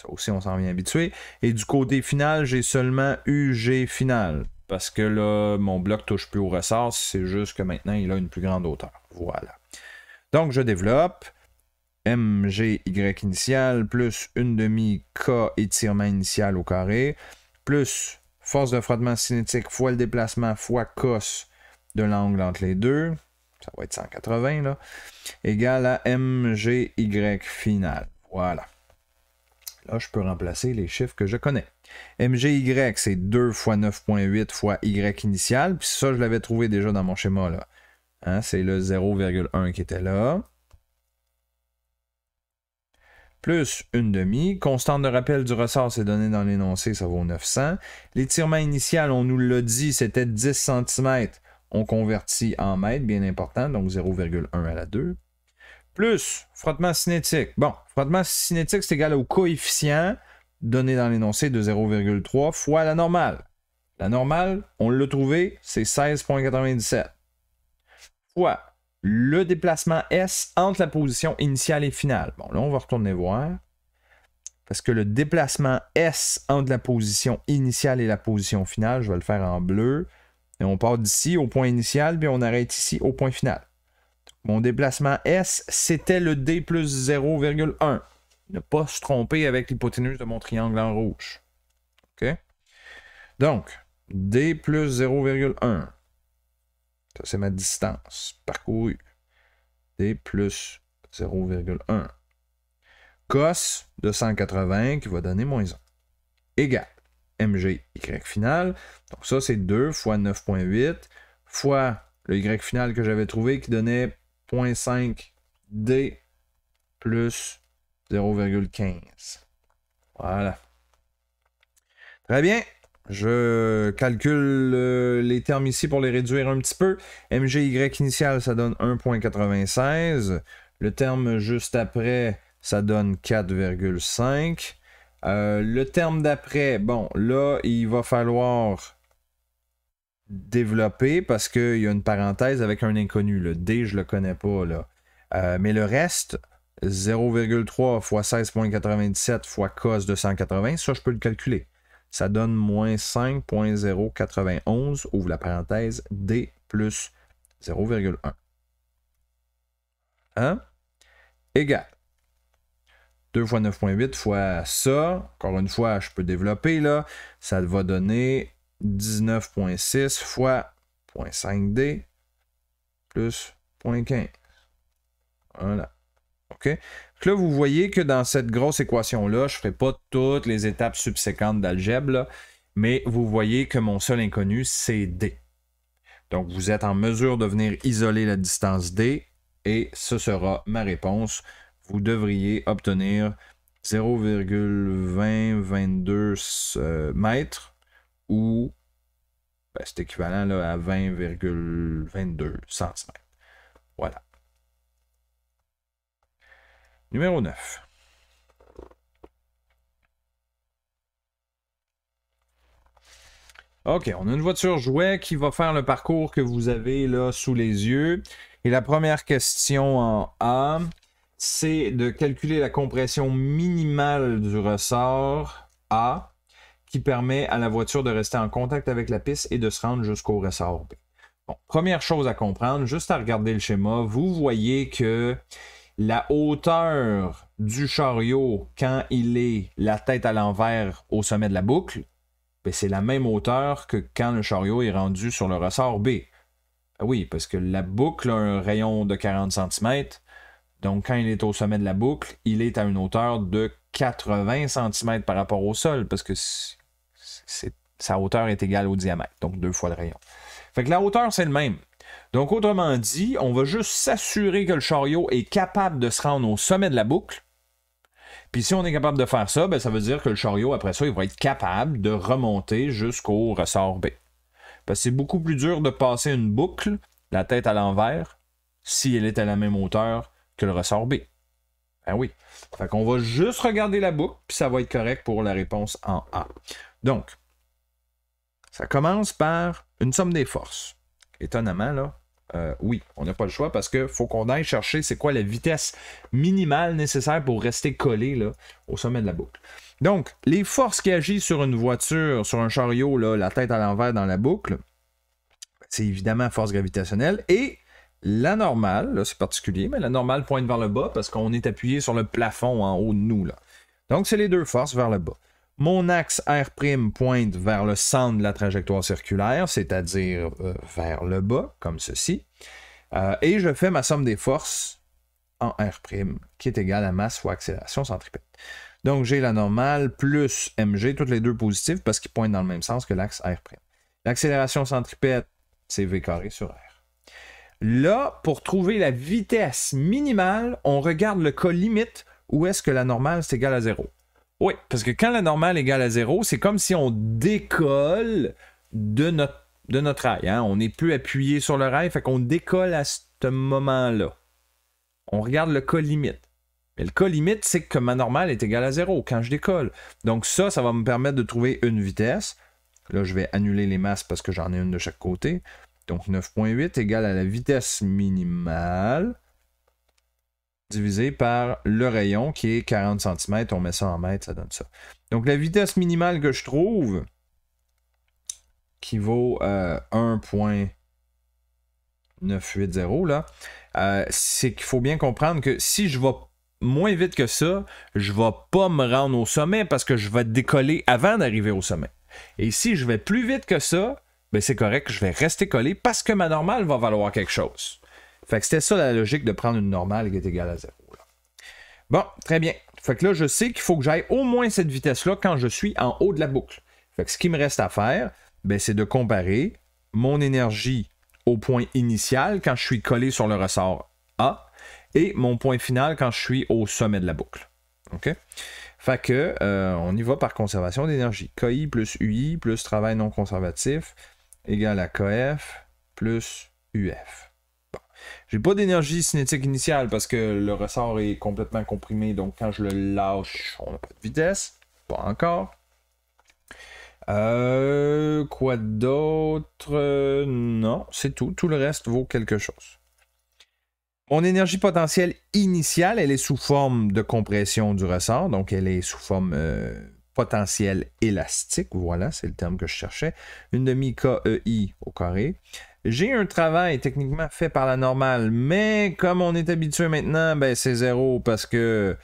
Ça aussi, on s'en vient habitué. Et du côté final, j'ai seulement UG final. Parce que là, mon bloc touche plus au ressort, c'est juste que maintenant, il a une plus grande hauteur. Voilà. Donc, je développe. MGY initial plus une demi K étirement initial au carré plus force de frottement cinétique fois le déplacement fois cos de l'angle entre les deux, ça va être 180 là, égal à MGY final. Voilà. Là, je peux remplacer les chiffres que je connais. MGY, c'est 2 fois 9.8 fois Y initial. Puis ça, je l'avais trouvé déjà dans mon schéma. là. Hein, c'est le 0,1 qui était là. Plus une demi. Constante de rappel du ressort, c'est donné dans l'énoncé, ça vaut 900. L'étirement initial, on nous l'a dit, c'était 10 cm. On convertit en mètres, bien important, donc 0,1 à la 2 plus frottement cinétique. Bon, frottement cinétique, c'est égal au coefficient donné dans l'énoncé de 0,3 fois la normale. La normale, on l'a trouvé, c'est 16,97 fois le déplacement S entre la position initiale et finale. Bon, là, on va retourner voir. Parce que le déplacement S entre la position initiale et la position finale, je vais le faire en bleu. Et on part d'ici au point initial, puis on arrête ici au point final. Mon déplacement S, c'était le D plus 0,1. Ne pas se tromper avec l'hypoténuse de mon triangle en rouge. OK? Donc, D plus 0,1. Ça, c'est ma distance parcourue. D plus 0,1. Cos de 180 qui va donner moins 1. Égal. Y final. Donc ça, c'est 2 fois 9.8 fois le Y final que j'avais trouvé qui donnait 0.5D plus 0,15. Voilà. Très bien. Je calcule euh, les termes ici pour les réduire un petit peu. MGY initial, ça donne 1.96. Le terme juste après, ça donne 4,5. Euh, le terme d'après, bon, là, il va falloir Développer parce qu'il y a une parenthèse avec un inconnu. Le D, je le connais pas. Là. Euh, mais le reste, 0,3 x 16,97 x cos 280, ça, je peux le calculer. Ça donne moins 5,091, ouvre la parenthèse, D plus 0,1. Hein? Égal. 2 fois 9.8 fois ça, encore une fois, je peux développer là, ça va donner 19.6 fois 0.5D plus 0.15. Voilà. OK? Donc là, vous voyez que dans cette grosse équation-là, je ne ferai pas toutes les étapes subséquentes d'algèbre, mais vous voyez que mon seul inconnu, c'est D. Donc, vous êtes en mesure de venir isoler la distance D et ce sera ma réponse. Vous devriez obtenir 0,2022 euh, mètres ou ben, c'est équivalent à 20,22 cm. Voilà. Numéro 9. OK, on a une voiture jouet qui va faire le parcours que vous avez là sous les yeux. Et la première question en A, c'est de calculer la compression minimale du ressort A qui permet à la voiture de rester en contact avec la piste et de se rendre jusqu'au ressort B. Bon, première chose à comprendre, juste à regarder le schéma, vous voyez que la hauteur du chariot quand il est la tête à l'envers au sommet de la boucle, ben, c'est la même hauteur que quand le chariot est rendu sur le ressort B. Ah oui, parce que la boucle a un rayon de 40 cm. Donc, quand il est au sommet de la boucle, il est à une hauteur de 80 cm par rapport au sol, parce que sa hauteur est égale au diamètre, donc deux fois le rayon. Fait que la hauteur, c'est le même. Donc, autrement dit, on va juste s'assurer que le chariot est capable de se rendre au sommet de la boucle. Puis si on est capable de faire ça, ben, ça veut dire que le chariot, après ça, il va être capable de remonter jusqu'au ressort B. Parce que c'est beaucoup plus dur de passer une boucle, la tête à l'envers, si elle est à la même hauteur que le ressort B. Ben oui. Fait qu'on va juste regarder la boucle, puis ça va être correct pour la réponse en A. Donc, ça commence par une somme des forces. Étonnamment, là, euh, oui, on n'a pas le choix parce qu'il faut qu'on aille chercher c'est quoi la vitesse minimale nécessaire pour rester collé au sommet de la boucle. Donc, les forces qui agissent sur une voiture, sur un chariot, la tête à l'envers dans la boucle, c'est évidemment force gravitationnelle et la normale, c'est particulier, mais la normale pointe vers le bas parce qu'on est appuyé sur le plafond en haut de nous. Là. Donc, c'est les deux forces vers le bas. Mon axe R' pointe vers le centre de la trajectoire circulaire, c'est-à-dire euh, vers le bas, comme ceci. Euh, et je fais ma somme des forces en R', qui est égale à masse fois accélération centripète. Donc j'ai la normale plus mg, toutes les deux positives, parce qu'ils pointent dans le même sens que l'axe R'. L'accélération centripète, c'est v carré sur R. Là, pour trouver la vitesse minimale, on regarde le cas limite où est-ce que la normale est égale à 0. Oui, parce que quand la normale est égale à 0, c'est comme si on décolle de notre, rail. Hein. On n'est plus appuyé sur le rail, fait qu'on décolle à ce moment-là. On regarde le cas limite. Mais le cas limite, c'est que ma normale est égale à 0 quand je décolle. Donc ça, ça va me permettre de trouver une vitesse. Là, je vais annuler les masses parce que j'en ai une de chaque côté. Donc 9.8 égale à la vitesse minimale divisé par le rayon qui est 40 cm. On met ça en mètres, ça donne ça. Donc la vitesse minimale que je trouve qui vaut 1.980 euh, là, euh, c'est qu'il faut bien comprendre que si je vais moins vite que ça, je ne vais pas me rendre au sommet parce que je vais décoller avant d'arriver au sommet. Et si je vais plus vite que ça, ben c'est correct, je vais rester collé parce que ma normale va valoir quelque chose. Fait que c'était ça la logique de prendre une normale qui est égale à 0. Bon, très bien. Fait que là, je sais qu'il faut que j'aille au moins cette vitesse-là quand je suis en haut de la boucle. Fait que ce qui me reste à faire, ben, c'est de comparer mon énergie au point initial quand je suis collé sur le ressort A et mon point final quand je suis au sommet de la boucle. OK? Fait que euh, on y va par conservation d'énergie. KI plus UI plus travail non conservatif égale à KF plus UF. J'ai pas d'énergie cinétique initiale parce que le ressort est complètement comprimé, donc quand je le lâche, on n'a pas de vitesse. Pas encore. Euh, quoi d'autre euh, Non, c'est tout. Tout le reste vaut quelque chose. Mon énergie potentielle initiale, elle est sous forme de compression du ressort, donc elle est sous forme euh, potentielle élastique. Voilà, c'est le terme que je cherchais. Une demi KEI au carré. J'ai un travail techniquement fait par la normale, mais comme on est habitué maintenant, ben c'est zéro parce que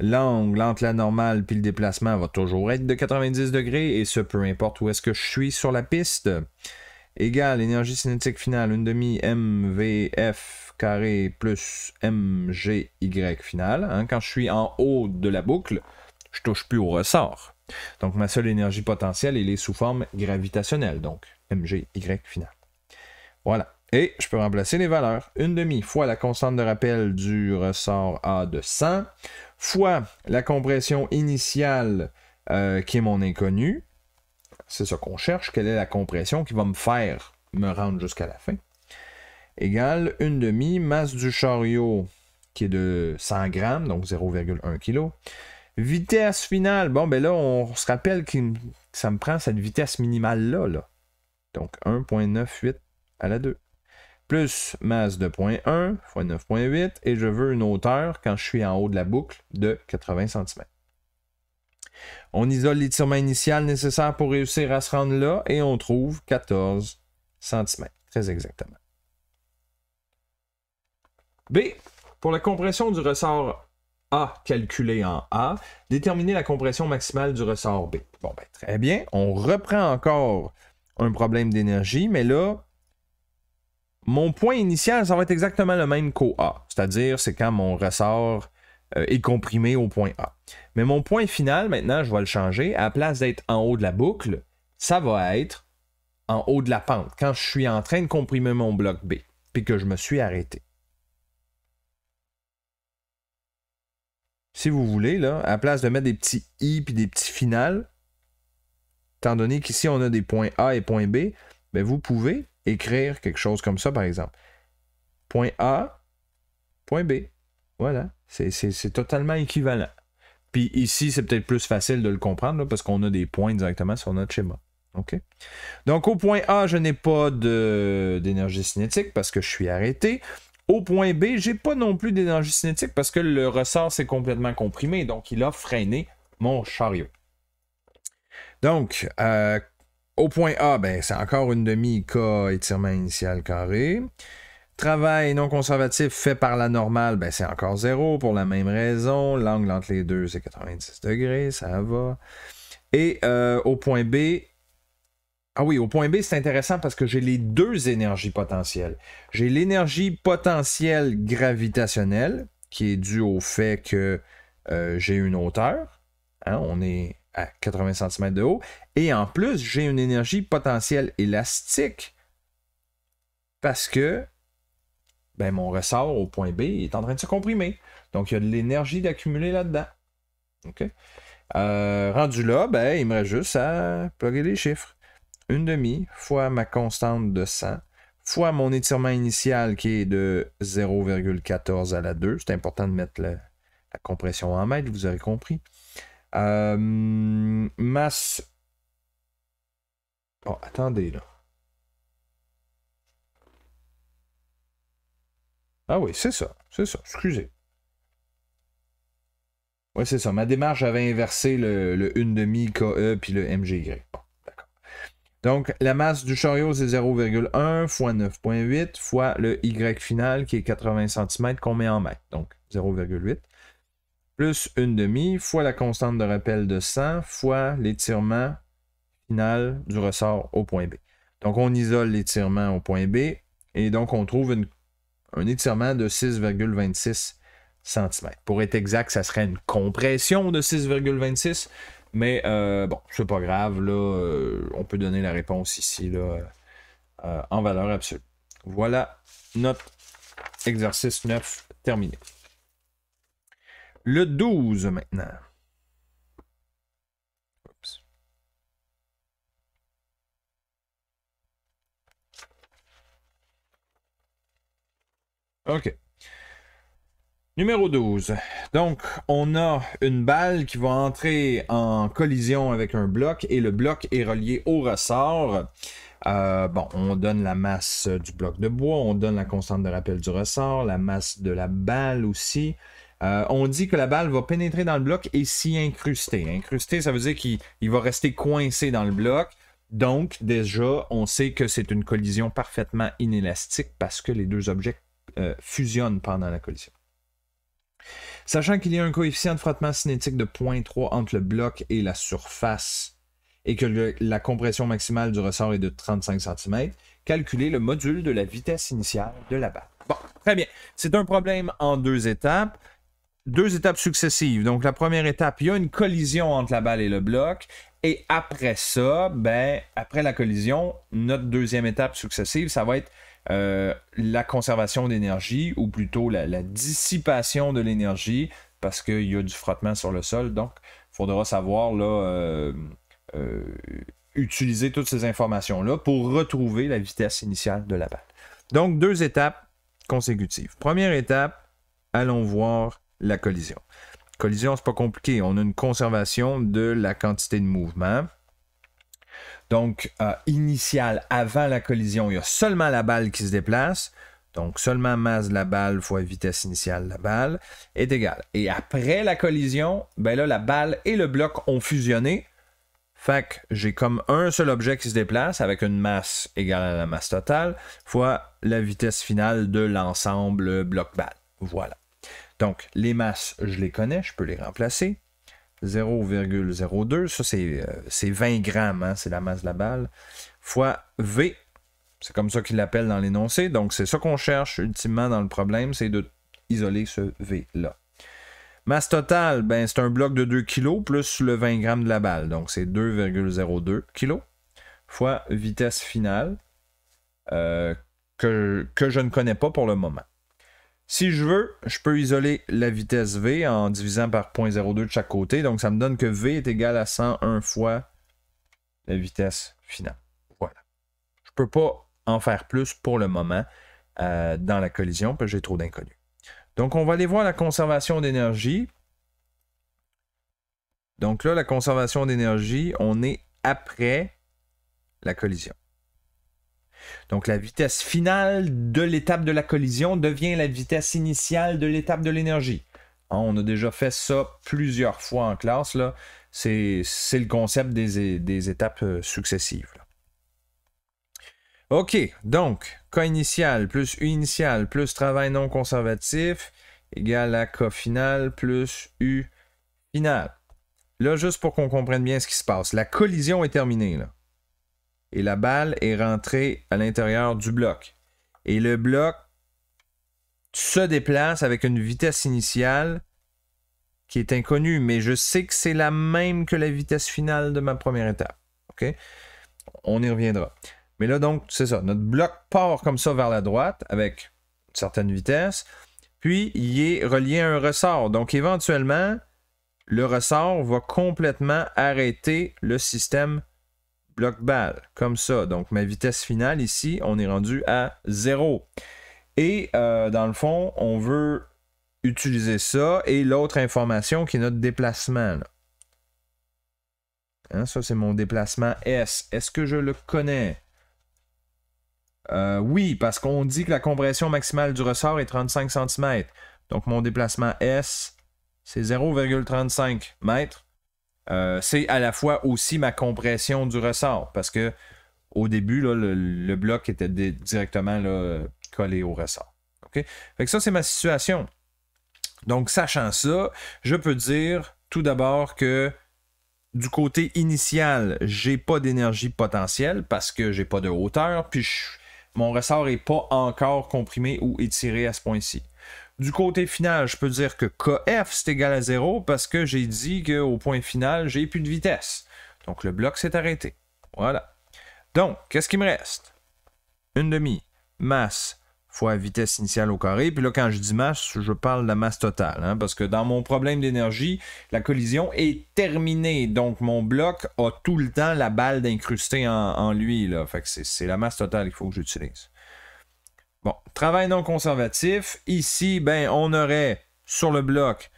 l'angle entre la normale puis le déplacement va toujours être de 90 degrés et ce peu importe où est-ce que je suis sur la piste. Égale énergie cinétique finale, une demi MVF carré plus MGY finale. Hein. quand je suis en haut de la boucle, je touche plus au ressort. Donc ma seule énergie potentielle, elle est sous forme gravitationnelle, donc MGY finale. Voilà. Et je peux remplacer les valeurs. Une demi fois la constante de rappel du ressort A de 100, fois la compression initiale euh, qui est mon inconnu. C'est ce qu'on cherche. Quelle est la compression qui va me faire me rendre jusqu'à la fin? Égale une demi masse du chariot qui est de 100 grammes, donc 0,1 kg. Vitesse finale, bon ben là, on se rappelle que ça me prend cette vitesse minimale-là. Là. Donc 1,98 à la 2. Plus masse de 0.1 fois 9.8 et je veux une hauteur quand je suis en haut de la boucle de 80 cm. On isole l'étirement initial nécessaire pour réussir à se rendre là et on trouve 14 cm, très exactement. B. Pour la compression du ressort A calculé en A, déterminer la compression maximale du ressort B. Bon, ben, très bien. On reprend encore un problème d'énergie, mais là, mon point initial, ça va être exactement le même qu'au A. C'est-à-dire, c'est quand mon ressort euh, est comprimé au point A. Mais mon point final, maintenant, je vais le changer. À la place d'être en haut de la boucle, ça va être en haut de la pente, quand je suis en train de comprimer mon bloc B, puis que je me suis arrêté. Si vous voulez, là, à la place de mettre des petits i puis des petits finales, étant donné qu'ici on a des points A et point B, ben, vous pouvez écrire quelque chose comme ça, par exemple. Point A, point B. Voilà. C'est totalement équivalent. Puis ici, c'est peut-être plus facile de le comprendre parce qu'on a des points directement sur notre schéma. OK? Donc au point A, je n'ai pas d'énergie cinétique parce que je suis arrêté. Au point B, j'ai pas non plus d'énergie cinétique parce que le ressort s'est complètement comprimé, donc il a freiné mon chariot. Donc, euh, au point A, ben, c'est encore une demi-K étirement initial carré. Travail non conservatif fait par la normale, ben, c'est encore zéro pour la même raison. L'angle entre les deux, c'est 90 degrés, ça va. Et euh, au point B, ah oui, au point B, c'est intéressant parce que j'ai les deux énergies potentielles. J'ai l'énergie potentielle gravitationnelle, qui est due au fait que euh, j'ai une hauteur. Hein, on est à 80 cm de haut. Et en plus, j'ai une énergie potentielle élastique parce que ben, mon ressort au point B est en train de se comprimer. Donc, il y a de l'énergie d'accumuler là-dedans. Euh, rendu là, ben, il me reste juste à plugger les chiffres. Une demi fois ma constante de 100 fois mon étirement initial qui est de 0,14 à la 2. C'est important de mettre la, compression en mètres, vous aurez compris. Euh, masse. Oh, attendez là. Ah oui, c'est ça. C'est ça. Excusez. Oui, c'est ça. Ma démarche avait inversé le, le 1,5 KE puis le MGY. d'accord. Donc, la masse du chariot, c'est 0,1 fois 9,8 fois le Y final qui est 80 cm qu'on met en mètre. Donc, 0,8 plus une demi fois la constante de rappel de 100 fois l'étirement final du ressort au point B. Donc on isole l'étirement au point B et donc on trouve un étirement de 6,26 cm. Pour être exact, ça serait une compression de 6,26, mais euh, bon, c'est pas grave, là, euh, on peut donner la réponse ici là, euh, en valeur absolue. Voilà notre exercice 9 terminé le 12 maintenant. OK. Numéro 12. Donc, on a une balle qui va entrer en collision avec un bloc et le bloc est relié au ressort. Euh, bon, on donne la masse du bloc de bois, on donne la constante de rappel du ressort, la masse de la balle aussi. Euh, on dit que la balle va pénétrer dans le bloc et s'y incruster. Incruster, ça veut dire qu'il va rester coincé dans le bloc. Donc, déjà, on sait que c'est une collision parfaitement inélastique parce que les deux objets euh, fusionnent pendant la collision. Sachant qu'il y a un coefficient de frottement cinétique de 0.3 entre le bloc et la surface et que la compression maximale du ressort est de 35 cm, calculez le module de la vitesse initiale de la balle. Bon, très bien. C'est un problème en deux étapes deux étapes successives. Donc, la première étape, il y a une collision entre la balle et le bloc. Et après ça, ben, après la collision, notre deuxième étape successive, ça va être euh, la conservation d'énergie, ou plutôt la, dissipation de l'énergie, parce qu'il y a du frottement sur le sol. Donc, il faudra savoir là, euh, euh, utiliser toutes ces informations-là pour retrouver la vitesse initiale de la balle. Donc, deux étapes consécutives. Première étape, allons voir la collision. Collision, c'est pas compliqué. On a une conservation de la quantité de mouvement. Donc, initial, avant la collision, il y a seulement la balle qui se déplace. Donc, seulement masse de la balle fois vitesse initiale de la balle est égale. Et après la collision, ben là, la balle et le bloc ont fusionné. Fait que j'ai comme un seul objet qui se déplace avec une masse égale à la masse totale fois la vitesse finale de l'ensemble bloc-balle. Voilà. Donc, les masses, je les connais, je peux les remplacer. 0,02, ça c'est 20 euh, grammes, hein, c'est la masse de la balle, fois V, c'est comme ça qu'il l'appelle dans l'énoncé, donc c'est ça qu'on cherche ultimement dans le problème, c'est d'isoler ce V-là. Masse totale, ben, c'est un bloc de 2 kg plus le 20 g de la balle, donc c'est 2,02 kg, fois vitesse finale, euh, que je ne connais pas pour le moment. Si je veux, je peux isoler la vitesse V en divisant par 0.02 de chaque côté. Donc, ça me donne que V est égal à 101 fois la vitesse finale. Voilà. Je ne peux pas en faire plus pour le moment euh, dans la collision parce que j'ai trop d'inconnus. Donc, on va aller voir la conservation d'énergie. Donc là, la conservation d'énergie, on est après la collision. Donc la vitesse finale de l'étape de la collision devient la vitesse initiale de l'étape de l'énergie. Hein, on a déjà fait ça plusieurs fois en classe. Là. C'est, le concept des, étapes euh, successives. OK, donc K initial plus U initial plus travail non conservatif égale à K final plus U final. Là, juste pour qu'on comprenne bien ce qui se passe, la collision est terminée. Là et la balle est rentrée à l'intérieur du bloc. Et le bloc se déplace avec une vitesse initiale qui est inconnue, mais je sais que c'est la même que la vitesse finale de ma première étape. On y reviendra. Mais là, donc, c'est ça. Notre bloc part comme ça vers la droite avec une certaine vitesse, puis il est relié à un ressort. Donc, éventuellement, le ressort va complètement arrêter le système bloc balle, comme ça. Donc ma vitesse finale ici, on est rendu à 0. Et euh, dans le fond, on veut utiliser ça et l'autre information qui est notre déplacement. Hein, ça, c'est mon déplacement S. Est-ce que je le connais? Euh, oui, parce qu'on dit que la compression maximale du ressort est 35 cm. Donc mon déplacement S, c'est 0,35 mètres. Euh, c'est à la fois aussi ma compression du ressort. Parce que au début, le, bloc était directement collé au ressort. Ok Fait ça, c'est ma situation. Donc, sachant ça, je peux dire tout d'abord que du côté initial, j'ai pas d'énergie potentielle parce que j'ai pas de hauteur, puis mon ressort n'est pas encore comprimé ou étiré à ce point-ci. Du côté final, je peux dire que KF, c'est égal à 0 parce que j'ai dit qu'au point final, j'ai plus de vitesse. Donc le bloc s'est arrêté. Voilà. Donc, qu'est-ce qui me reste? Une demi masse fois vitesse initiale au carré. Puis là, quand je dis masse, je parle de la masse totale. Hein, parce que dans mon problème d'énergie, la collision est terminée. Donc, mon bloc a tout le temps la balle d'incruster en, lui. Là. c'est la masse totale qu'il faut que j'utilise. Bon, travail non conservatif. Ici, ben, on aurait sur le bloc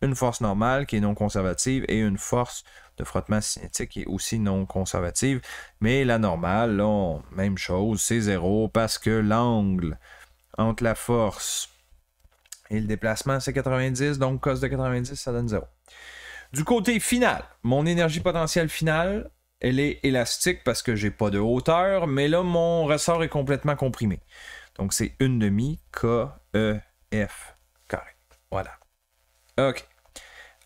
une force normale qui est non conservative et une force de frottement cinétique qui est aussi non conservative. Mais la normale, même chose, c'est zéro parce que l'angle entre la force et le déplacement, c'est 90, donc cos de 90, ça donne 0. Du côté final, mon énergie potentielle finale, elle est élastique parce que j'ai pas de hauteur, mais là, mon ressort est complètement comprimé. Donc, c'est une demi K-E-F carré. Voilà. OK.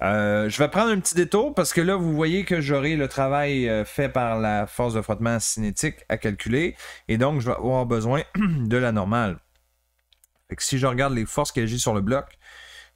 Euh, je vais prendre un petit détour parce que là, vous voyez que j'aurai le travail euh, fait par la force de frottement cinétique à calculer. Et donc, je vais avoir besoin de la normale. si je regarde les forces qui agissent sur le bloc,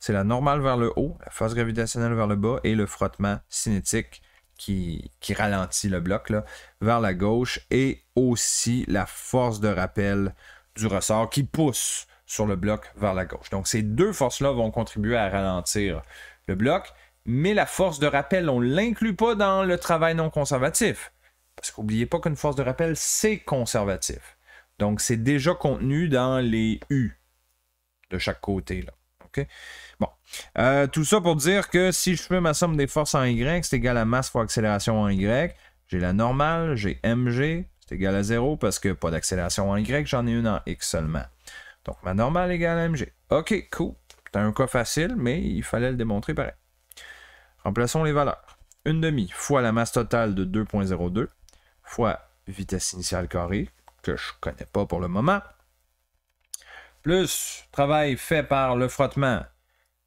c'est la normale vers le haut, la force gravitationnelle vers le bas et le frottement cinétique qui, qui ralentit le bloc vers la gauche et aussi la force de rappel du ressort qui pousse sur le bloc vers la gauche. Donc ces deux forces-là vont contribuer à ralentir le bloc, mais la force de rappel, on ne l'inclut pas dans le travail non conservatif. Parce qu'oubliez pas qu'une force de rappel, c'est conservatif. Donc c'est déjà contenu dans les U de chaque côté. Là. Ok. Bon. Euh, tout ça pour dire que si je fais ma somme des forces en Y, c'est égal à masse fois accélération en Y. J'ai la normale, j'ai mg, c'est égal à 0 parce que pas d'accélération en Y, j'en ai une en X seulement. Donc ma normale égale à MG. OK, cool. C'est un cas facile, mais il fallait le démontrer pareil. Remplaçons les valeurs. Une demi fois la masse totale de 2.02 fois vitesse initiale carrée, que je ne connais pas pour le moment, plus travail fait par le frottement,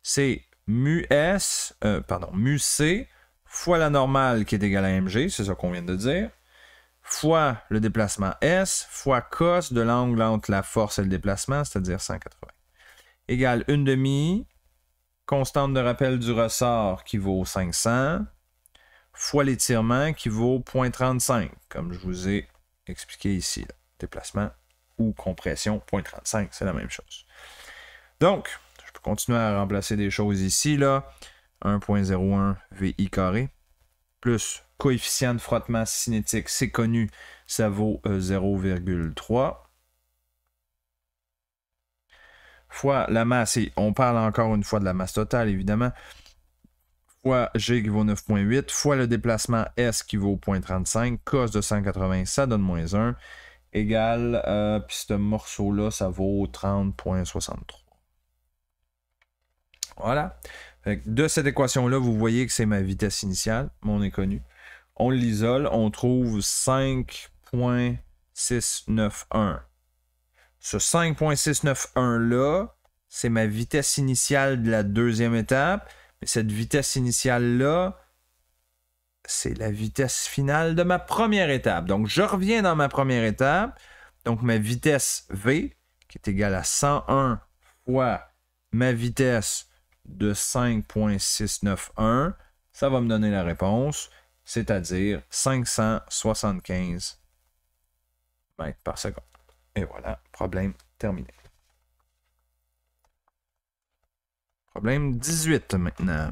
c'est mu S, euh, pardon, mu C fois la normale qui est égale à mg, c'est ça qu'on vient de dire, fois le déplacement S fois cos de l'angle entre la force et le déplacement, c'est-à-dire 180, égale une demi constante de rappel du ressort qui vaut 500 fois l'étirement qui vaut 0.35, comme je vous ai expliqué ici. Déplacement ou compression, 0.35, c'est la même chose. Donc, je peux continuer à remplacer des choses ici. là. 1.01 VI carré plus coefficient de frottement cinétique, c'est connu, ça vaut 0,3 euh, fois la masse, et on parle encore une fois de la masse totale évidemment, fois G qui vaut 9.8, fois le déplacement S qui vaut 0.35, cos de 180, ça donne moins 1, égal euh, puis ce morceau-là, ça vaut 30.63. Voilà de cette équation-là, vous voyez que c'est ma vitesse initiale, mon inconnu. On l'isole, on trouve 5.691. Ce 5.691-là, c'est ma vitesse initiale de la deuxième étape. Mais cette vitesse initiale-là, c'est la vitesse finale de ma première étape. Donc, je reviens dans ma première étape. Donc, ma vitesse V, qui est égale à 101 fois ma vitesse de 5.691, ça va me donner la réponse, c'est-à-dire 575 mètres par seconde. Et voilà, problème terminé. Problème 18 maintenant.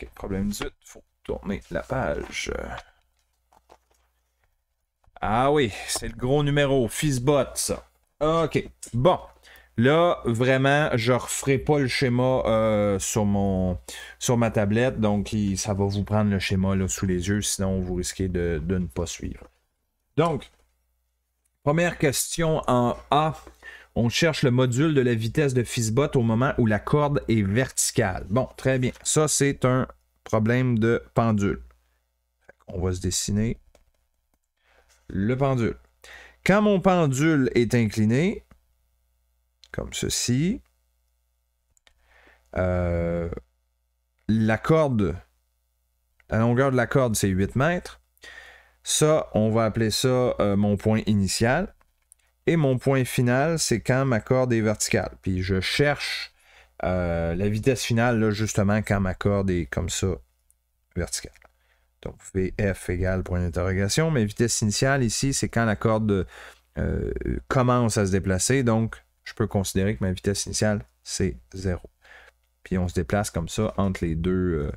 OK, problème 18, il faut tourner la page. Ah oui, c'est le gros numéro. Fizzbot, ça. OK. Bon. Là, vraiment, je ne referai pas le schéma euh, sur, mon, sur ma tablette. Donc, ça va vous prendre le schéma sous les yeux. Sinon, vous risquez de, de ne pas suivre. Donc, première question en A. On cherche le module de la vitesse de Fizzbot au moment où la corde est verticale. Bon, très bien. Ça, c'est un problème de pendule. On va se dessiner le pendule. Quand mon pendule est incliné, comme ceci, euh, la corde, la longueur de la corde, c'est 8 mètres. Ça, on va appeler ça euh, mon point initial. Et mon point final, c'est quand ma corde est verticale. Puis je cherche euh, la vitesse finale, justement, quand ma corde est comme ça, verticale. Donc VF égale point d'interrogation, mais vitesse initiale ici, c'est quand la corde euh, commence à se déplacer, donc je peux considérer que ma vitesse initiale, c'est 0. Puis on se déplace comme ça entre les deux, euh,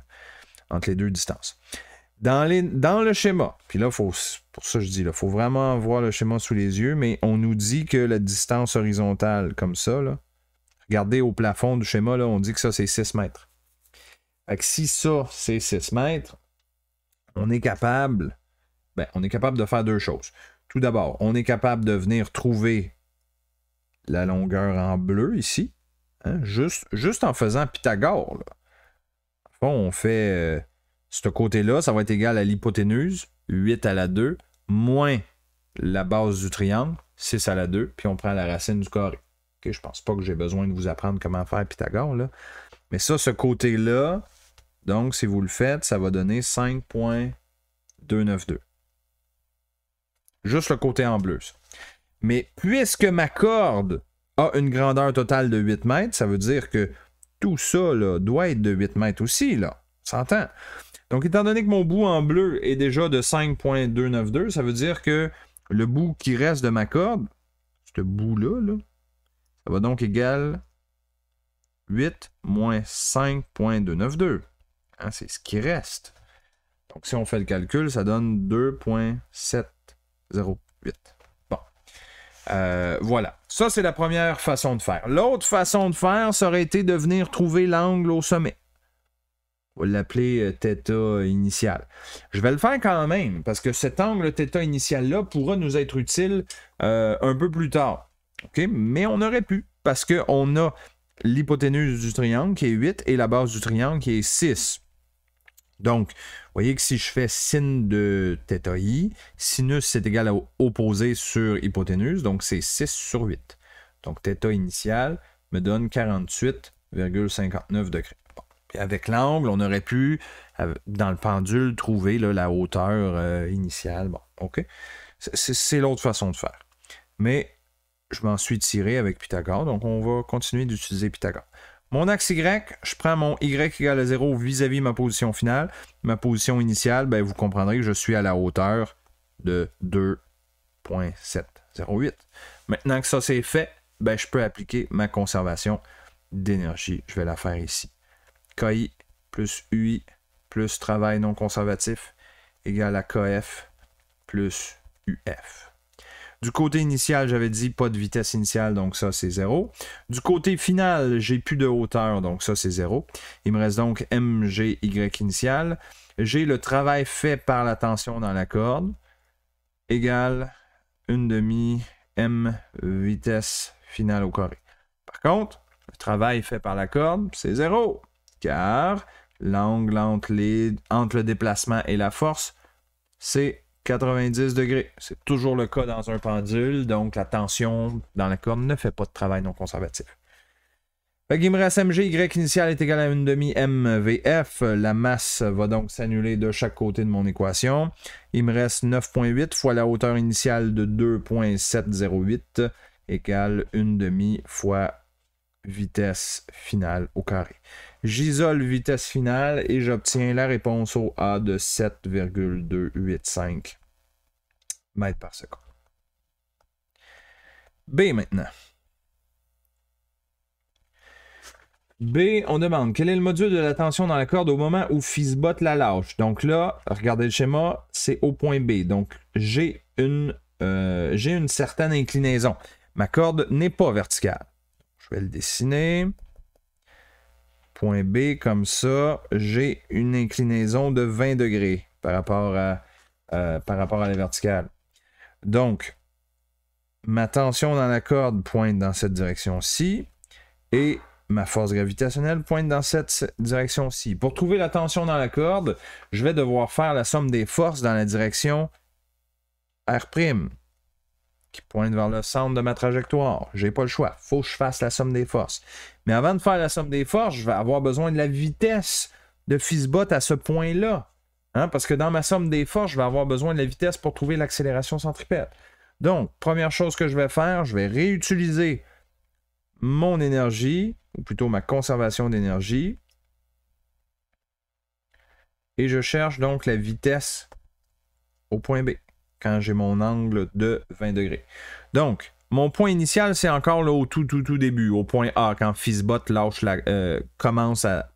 entre les deux distances. Dans, dans, le schéma, puis là, faut, pour ça je dis, il faut vraiment voir le schéma sous les yeux, mais on nous dit que la distance horizontale, comme ça, regardez au plafond du schéma, là, on dit que ça, c'est 6 mètres. Fait que si ça, c'est 6 mètres, on est capable, ben, on est capable de faire deux choses. Tout d'abord, on est capable de venir trouver la longueur en bleu ici, hein, juste, juste en faisant Pythagore. on fait euh, ce côté-là, ça va être égal à l'hypoténuse, 8 à la 2, moins la base du triangle, 6 à la 2, puis on prend la racine du carré. Je je pense pas que j'ai besoin de vous apprendre comment faire Pythagore, Mais ça, ce côté-là, donc, si vous le faites, ça va donner 5.292. Juste le côté en bleu. Mais puisque ma corde a une grandeur totale de 8 mètres, ça veut dire que tout ça doit être de 8 mètres aussi. Là. S'entend? Donc, étant donné que mon bout en bleu est déjà de 5.292, ça veut dire que le bout qui reste de ma corde, ce bout-là, ça va donc égal 8 moins 5.292. Hein, c'est ce qui reste. Donc, si on fait le calcul, ça donne 2.708. Bon. Euh, voilà. Ça, c'est la première façon de faire. L'autre façon de faire, ça aurait été de venir trouver l'angle au sommet. On va l'appeler θ euh, initial. Je vais le faire quand même, parce que cet angle θ initial-là pourra nous être utile euh, un peu plus tard. Mais on aurait pu, parce qu'on a l'hypoténuse du triangle qui est 8 et la base du triangle qui est 6. Donc, vous voyez que si je fais sin de θi, sinus c'est égal à opposé sur hypoténuse, donc c'est 6 sur 8. Donc, θ initial me donne 48,59 degrés. avec l'angle, on aurait pu, dans le pendule, trouver la hauteur euh, initiale. Bon, OK. C'est l'autre façon de faire. Mais je m'en suis tiré avec Pythagore, donc on va continuer d'utiliser Pythagore. Mon axe Y, je prends mon Y égale à 0 vis-à-vis ma position finale. Ma position initiale, ben, vous comprendrez que je suis à la hauteur de 2.708. Maintenant que ça c'est fait, ben, je peux appliquer ma conservation d'énergie. Je vais la faire ici. KI plus UI plus travail non conservatif égale à KF plus UF. Du côté initial, j'avais dit pas de vitesse initiale, donc ça c'est 0. Du côté final, j'ai plus de hauteur, donc ça c'est 0. Il me reste donc MGY initial. J'ai le travail fait par la tension dans la corde égale une demi M vitesse finale au carré. Par contre, le travail fait par la corde, c'est 0, car l'angle entre, entre le déplacement et la force, c'est 90 degrés. C'est toujours le cas dans un pendule, donc la tension dans la corde ne fait pas de travail non conservatif. il me reste MG, Y initial est égal à 1 demi MVF. La masse va donc s'annuler de chaque côté de mon équation. Il me reste 9.8 fois la hauteur initiale de 2.708 égale 1 demi fois vitesse finale au carré. J'isole vitesse finale et j'obtiens la réponse au A de 7,285 mètres par seconde. B maintenant. B, on demande quel est le module de la tension dans la corde au moment où Fizzbot la lâche. Donc là, regardez le schéma, c'est au point B. Donc j'ai une, euh, une certaine inclinaison. Ma corde n'est pas verticale. Je vais le dessiner point B, comme ça, j'ai une inclinaison de 20 degrés par rapport à, euh, par rapport à la verticale. Donc, ma tension dans la corde pointe dans cette direction-ci et ma force gravitationnelle pointe dans cette direction-ci. Pour trouver la tension dans la corde, je vais devoir faire la somme des forces dans la direction R' qui pointe vers le centre de ma trajectoire. J'ai pas le choix. Faut que je fasse la somme des forces. Mais avant de faire la somme des forces, je vais avoir besoin de la vitesse de Fizzbot à ce point-là. Hein? Parce que dans ma somme des forces, je vais avoir besoin de la vitesse pour trouver l'accélération centripète. Donc, première chose que je vais faire, je vais réutiliser mon énergie, ou plutôt ma conservation d'énergie. Et je cherche donc la vitesse au point B quand j'ai mon angle de 20 degrés. Donc, mon point initial, c'est encore là, au tout, tout, tout début, au point A, quand Fizzbot lâche euh, commence à,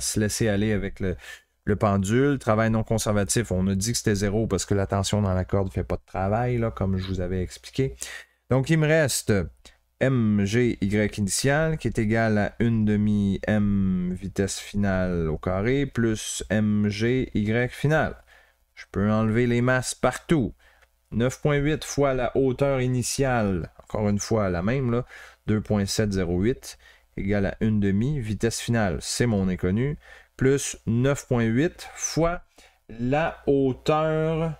se laisser aller avec le, pendule. Travail non conservatif, on a dit que c'était zéro parce que la tension dans la corde ne fait pas de travail, là, comme je vous avais expliqué. Donc, il me reste MGY initial qui est égal à 1 demi M vitesse finale au carré plus MGY final. Je peux enlever les masses partout. 9.8 fois la hauteur initiale, encore une fois la même, 2.708 égale à 1.5. vitesse finale, c'est mon inconnu, plus 9.8 fois la hauteur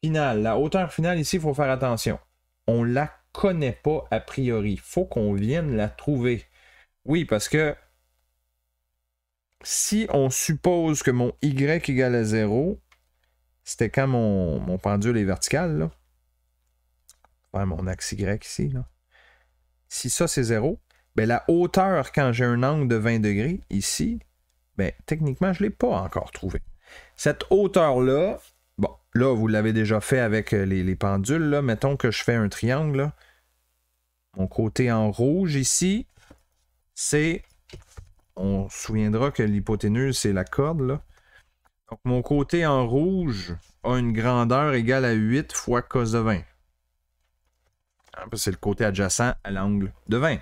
finale. La hauteur finale ici, il faut faire attention. On la connaît pas a priori. faut qu'on vienne la trouver. Oui, parce que si on suppose que mon y égale à 0, c'était quand mon, pendule est vertical, là. mon axe Y ici, là. Si ça, c'est 0, ben, la hauteur quand j'ai un angle de 20 degrés ici, ben, techniquement, je ne l'ai pas encore trouvé. Cette hauteur-là, bon, là, vous l'avez déjà fait avec euh, les, pendules. Là. Mettons que je fais un triangle. Là. Mon côté en rouge ici, c'est. On se souviendra que l'hypoténuse, c'est la corde. Là. Donc, mon côté en rouge a une grandeur égale à 8 fois cos de 20. Ah, c'est le côté adjacent à l'angle de 20.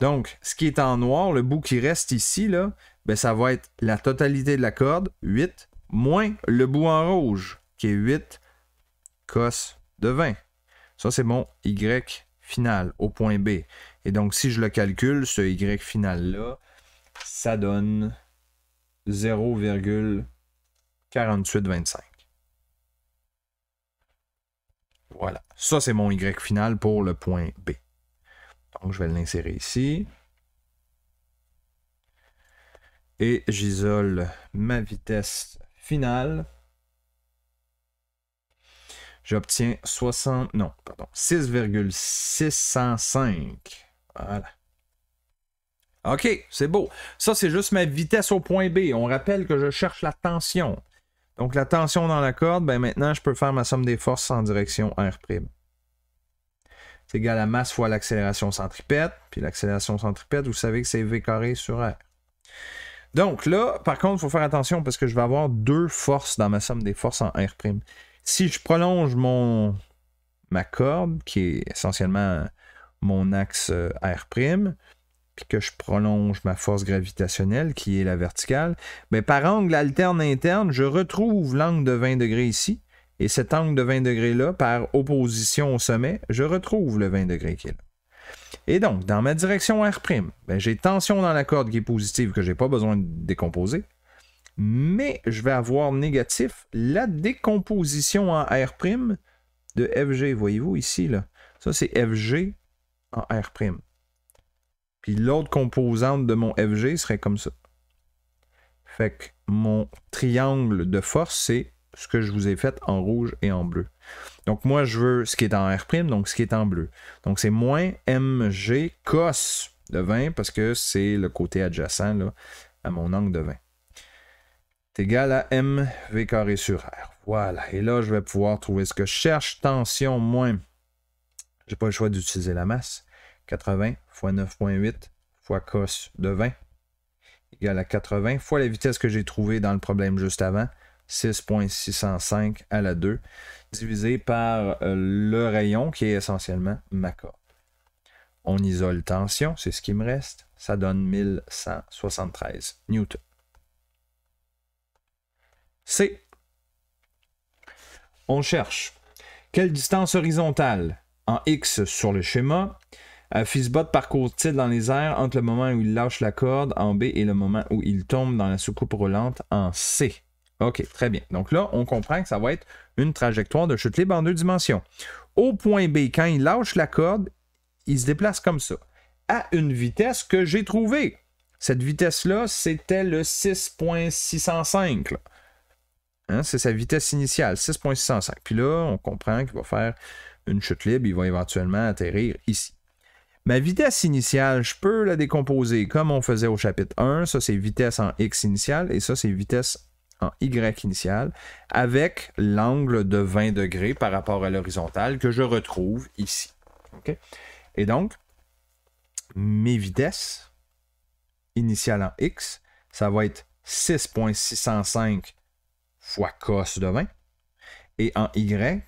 Donc, ce qui est en noir, le bout qui reste ici, là, ben, ça va être la totalité de la corde, 8, moins le bout en rouge, qui est 8 cos de 20. Ça, c'est mon Y final au point B. Et donc, si je le calcule, ce Y final-là, ça donne 0,1. 48,25. Voilà. Ça, c'est mon Y final pour le point B. Donc, je vais l'insérer ici. Et j'isole ma vitesse finale. J'obtiens 60... Non, pardon. 6,605. Voilà. OK, c'est beau. Ça, c'est juste ma vitesse au point B. On rappelle que je cherche la tension. Donc la tension dans la corde, ben, maintenant je peux faire ma somme des forces en direction R'. C'est égal à masse fois l'accélération centripète. Puis l'accélération centripète, vous savez que c'est V carré sur R. Donc là, par contre, il faut faire attention parce que je vais avoir deux forces dans ma somme des forces en R'. Si je prolonge mon ma corde, qui est essentiellement mon axe euh, R', puis que je prolonge ma force gravitationnelle, qui est la verticale, mais ben, par angle alterne interne, je retrouve l'angle de 20 degrés ici, et cet angle de 20 degrés-là, par opposition au sommet, je retrouve le 20 degrés qui est là. Et donc, dans ma direction R', ben, j'ai tension dans la corde qui est positive que je n'ai pas besoin de décomposer, mais je vais avoir négatif la décomposition en R' de FG. Voyez-vous ici, là. Ça, c'est FG en R'. Puis l'autre composante de mon FG serait comme ça. Fait que mon triangle de force, c'est ce que je vous ai fait en rouge et en bleu. Donc moi, je veux ce qui est en R', donc ce qui est en bleu. Donc c'est moins MG cos de 20 parce que c'est le côté adjacent à mon angle de 20. C'est égal à MV carré sur R. Voilà. Et là, je vais pouvoir trouver ce que je cherche. Tension moins. J'ai pas le choix d'utiliser la masse. 80 fois 9.8 fois cos de 20 égale à 80 fois la vitesse que j'ai trouvée dans le problème juste avant, 6.605 à la 2, divisé par euh, le rayon qui est essentiellement ma corde. On isole tension, c'est ce qui me reste. Ça donne 1173 newtons. C. On cherche quelle distance horizontale en X sur le schéma fils euh, Fizzbot parcourt-il dans les airs entre le moment où il lâche la corde en B et le moment où il tombe dans la soucoupe roulante en C? OK, très bien. Donc là, on comprend que ça va être une trajectoire de chute libre en deux dimensions. Au point B, quand il lâche la corde, il se déplace comme ça, à une vitesse que j'ai trouvée. Cette vitesse-là, c'était le 6.605. Hein, c'est sa vitesse initiale, 6.605. Puis là, on comprend qu'il va faire une chute libre, il va éventuellement atterrir ici. Ma vitesse initiale, je peux la décomposer comme on faisait au chapitre 1. Ça, c'est vitesse en x initiale et ça, c'est vitesse en y initiale avec l'angle de 20 degrés par rapport à l'horizontale que je retrouve ici. Et donc, mes vitesses initiales en x, ça va être 6.605 fois cos de 20. Et en y,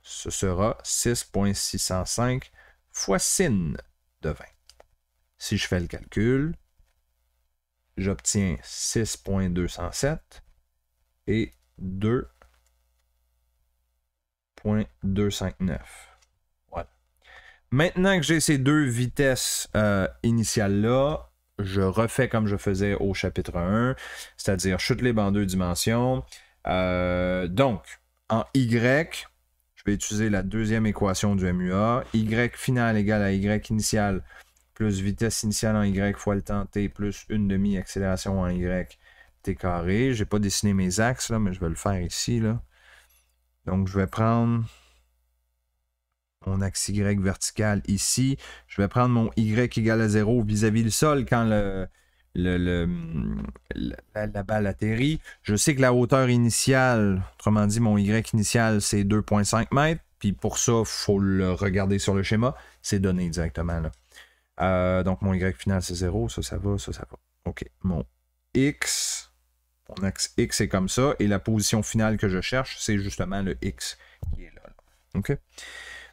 ce sera 6.605 fois sin de 20. Si je fais le calcul, j'obtiens 6.207 et 2.259. Voilà. Maintenant que j'ai ces deux vitesses euh, initiales-là, je refais comme je faisais au chapitre 1, c'est-à-dire chute les bandes deux dimensions. Euh, donc, en Y, je vais utiliser la deuxième équation du MUA. Y final égale à Y initial plus vitesse initiale en Y fois le temps T plus une demi-accélération en Y T carré. Je n'ai pas dessiné mes axes, là, mais je vais le faire ici. Là. Donc, je vais prendre mon axe Y vertical ici. Je vais prendre mon Y égale à 0 vis-à-vis -vis le sol quand le, le, hmm. la, balle atterrit. Je sais que la hauteur initiale, autrement dit, mon Y initial, c'est 2,5 mètres. Puis pour ça, il faut le regarder sur le schéma. C'est donné directement. Là. Euh, donc mon Y final, c'est 0. Ça, ça va. Ça, ça va. OK. Mon X. Mon axe X est comme ça. Et la position finale que je cherche, c'est justement le X qui est là. OK?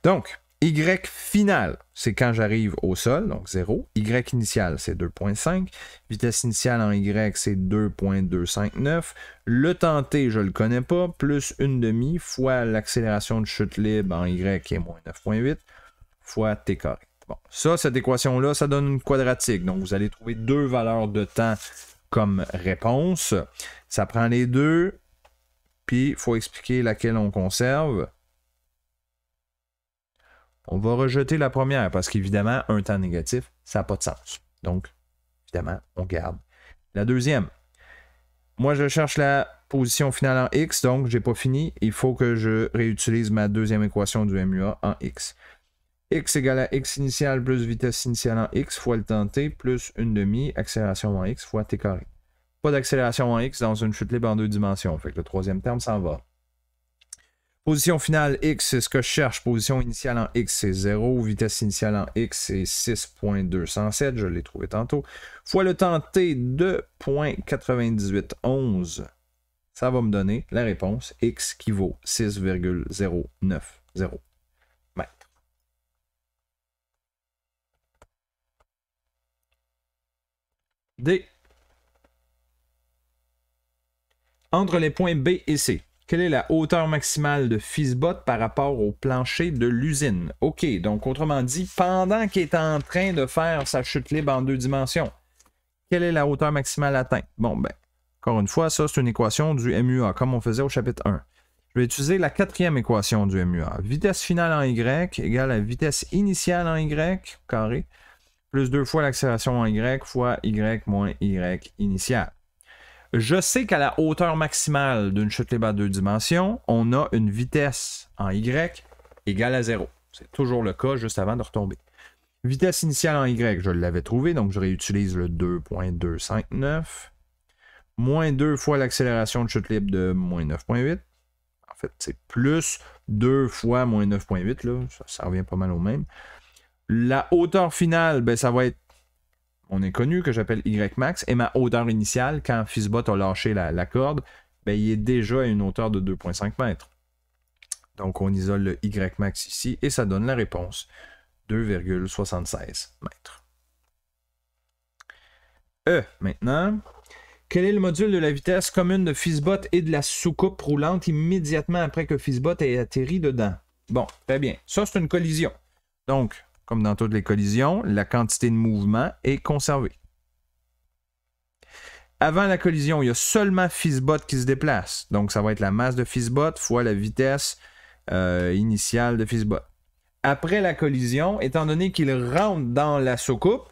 Donc, y final, c'est quand j'arrive au sol, donc 0. Y initial, c'est 2.5. Vitesse initiale en Y, c'est 2.259. Le temps T, je ne le connais pas, plus une demi fois l'accélération de chute libre en Y qui est moins 9.8 fois T carré. Bon, ça, cette équation-là, ça donne une quadratique. Donc, vous allez trouver deux valeurs de temps comme réponse. Ça prend les deux, puis il faut expliquer laquelle on conserve. On va rejeter la première parce qu'évidemment, un temps négatif, ça n'a pas de sens. Donc, évidemment, on garde. La deuxième, moi, je cherche la position finale en x, donc n'ai pas fini. Il faut que je réutilise ma deuxième équation du MUA en x. x égale à x initial plus vitesse initiale en x fois le temps t plus une demi accélération en x fois t carré. Pas d'accélération en x dans une chute libre en deux dimensions. Fait que le troisième terme s'en va. Position finale X, c'est ce que je cherche. Position initiale en X, c'est 0. Vitesse initiale en X, c'est 6.207. Je l'ai trouvé tantôt. Fois le temps T 2.9811. Ça va me donner la réponse X qui vaut 6,090 mètres. D. Entre les points B et C, quelle est la hauteur maximale de Fizzbot par rapport au plancher de l'usine? OK, donc autrement dit, pendant qu'il est en train de faire sa chute libre en deux dimensions, quelle est la hauteur maximale atteinte? Bon, ben, encore une fois, ça, c'est une équation du MUA, comme on faisait au chapitre 1. Je vais utiliser la quatrième équation du MUA. Vitesse finale en Y égale à vitesse initiale en Y, carré, plus deux fois l'accélération en Y fois Y moins Y initiale. Je sais qu'à la hauteur maximale d'une chute libre à deux dimensions, on a une vitesse en Y égale à 0. C'est toujours le cas juste avant de retomber. Vitesse initiale en Y, je l'avais trouvé, donc je réutilise le 2.259. Moins 2 fois l'accélération de chute libre de moins 9.8. En fait, c'est plus 2 fois moins 9.8, ça, ça, revient pas mal au même. La hauteur finale, ben, ça va être on est connu, que j'appelle Ymax, et ma hauteur initiale, quand Fizzbot a lâché la, corde, ben, il est déjà à une hauteur de 2,5 mètres. Donc on isole le Ymax ici et ça donne la réponse 2,76 mètres. E maintenant. Quel est le module de la vitesse commune de Fizzbot et de la soucoupe roulante immédiatement après que Fizzbot ait atterri dedans? Bon, très bien. Ça, c'est une collision. Donc, comme dans toutes les collisions, la quantité de mouvement est conservée. Avant la collision, il y a seulement Fizzbot qui se déplace. Donc, ça va être la masse de Fizzbot fois la vitesse euh, initiale de Fizzbot. Après la collision, étant donné qu'il rentre dans la soucoupe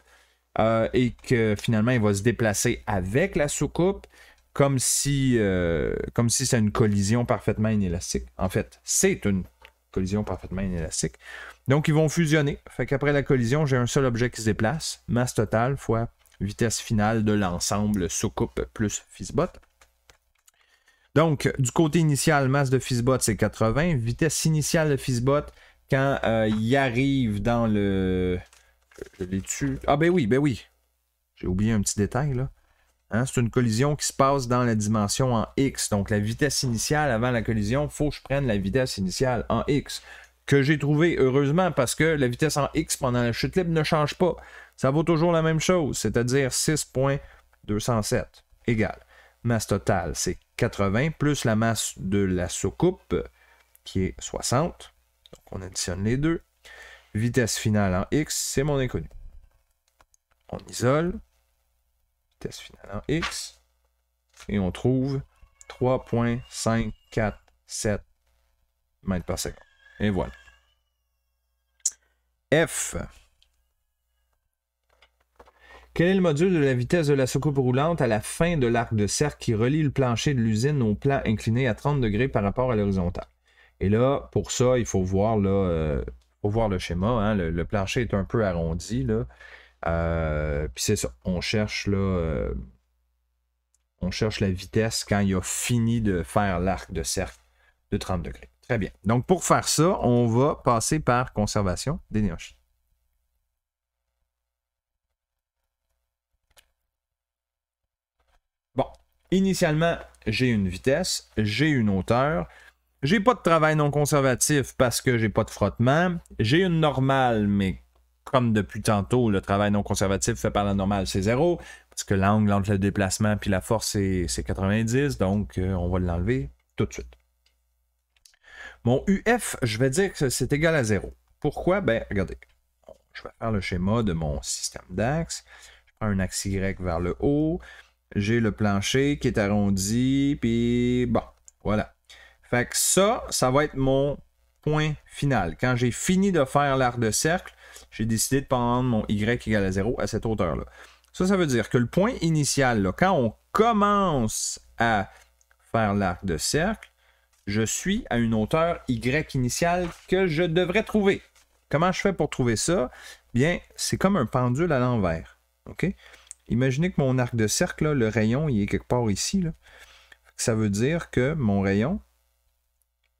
euh, et que finalement il va se déplacer avec la soucoupe, comme si, euh, comme si c'est une collision parfaitement inélastique. En fait, c'est une collision parfaitement inélastique. Donc, ils vont fusionner. Fait qu'après la collision, j'ai un seul objet qui se déplace, masse totale fois vitesse finale de l'ensemble soucoupe plus Fizzbot. Donc, du côté initial, masse de Fizzbot, c'est 80. Vitesse initiale de Fizzbot, quand euh, il arrive dans le... Je l'ai tué. Ah ben oui, ben oui. J'ai oublié un petit détail là. Hein, c'est une collision qui se passe dans la dimension en X. Donc la vitesse initiale avant la collision, il faut que je prenne la vitesse initiale en X. Que j'ai trouvé, heureusement, parce que la vitesse en X pendant la chute libre ne change pas. Ça vaut toujours la même chose, c'est-à-dire 6.207 égale. Masse totale, c'est 80 plus la masse de la soucoupe, qui est 60. Donc on additionne les deux. Vitesse finale en X, c'est mon inconnu. On isole vitesse finale X. Et on trouve 3.547 mètres par seconde. Et voilà. F. Quel est le module de la vitesse de la soucoupe roulante à la fin de l'arc de cercle qui relie le plancher de l'usine au plan incliné à 30 degrés par rapport à l'horizontale? Et là, pour ça, il faut voir, là, euh, faut voir le schéma. Hein. Le, le, plancher est un peu arrondi. Là. Euh, puis c'est ça, on cherche là, euh, on cherche la vitesse quand il a fini de faire l'arc de cercle de 30 degrés. Très bien. Donc pour faire ça, on va passer par conservation d'énergie. Bon, initialement, j'ai une vitesse, j'ai une hauteur. J'ai pas de travail non conservatif parce que j'ai pas de frottement. J'ai une normale, mais comme depuis tantôt, le travail non conservatif fait par la normale, c'est zéro, parce que l'angle entre le déplacement puis la force, c'est 90, donc euh, on va l'enlever tout de suite. Mon UF, je vais dire que c'est égal à zéro. Pourquoi? Ben, regardez, je vais faire le schéma de mon système d'axe. Je prends un axe Y vers le haut. J'ai le plancher qui est arrondi, puis bon, voilà. Fait que ça, ça va être mon point final. Quand j'ai fini de faire l'arc de cercle, j'ai décidé de prendre mon y égale à 0 à cette hauteur-là. Ça, ça veut dire que le point initial, quand on commence à faire l'arc de cercle, je suis à une hauteur y initiale que je devrais trouver. Comment je fais pour trouver ça? Bien, c'est comme un pendule à l'envers. OK? Imaginez que mon arc de cercle, le rayon, il est quelque part ici. Ça veut dire que mon rayon,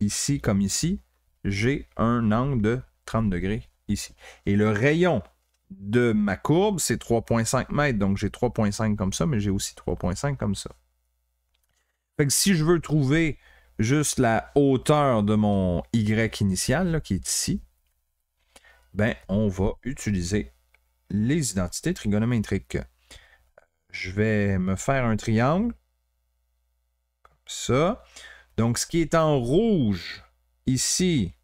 ici comme ici, j'ai un angle de 30 degrés ici. Et le rayon de ma courbe, c'est 3,5 mètres. Donc, j'ai 3,5 comme ça, mais j'ai aussi 3,5 comme ça. si je veux trouver juste la hauteur de mon Y initial, qui est ici, ben, on va utiliser les identités trigonométriques. Je vais me faire un triangle, comme ça. Donc, ce qui est en rouge ici,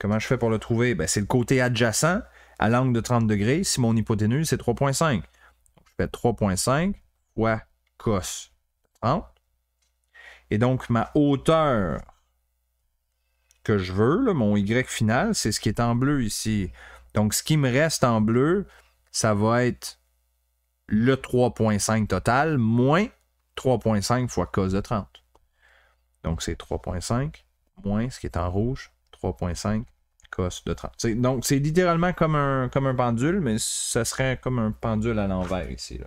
Comment je fais pour le trouver? Ben, c'est le côté adjacent à l'angle de 30 degrés. Si mon hypoténuse, c'est 3,5. Je fais 3,5 fois cos 30. Et donc, ma hauteur que je veux, mon Y final, c'est ce qui est en bleu ici. Donc, ce qui me reste en bleu, ça va être le 3,5 total moins 3,5 fois cos de 30. Donc, c'est 3,5 moins ce qui est en rouge, 3,5 de 30. donc, c'est littéralement comme un, comme un pendule, mais ça serait comme un pendule à l'envers ici.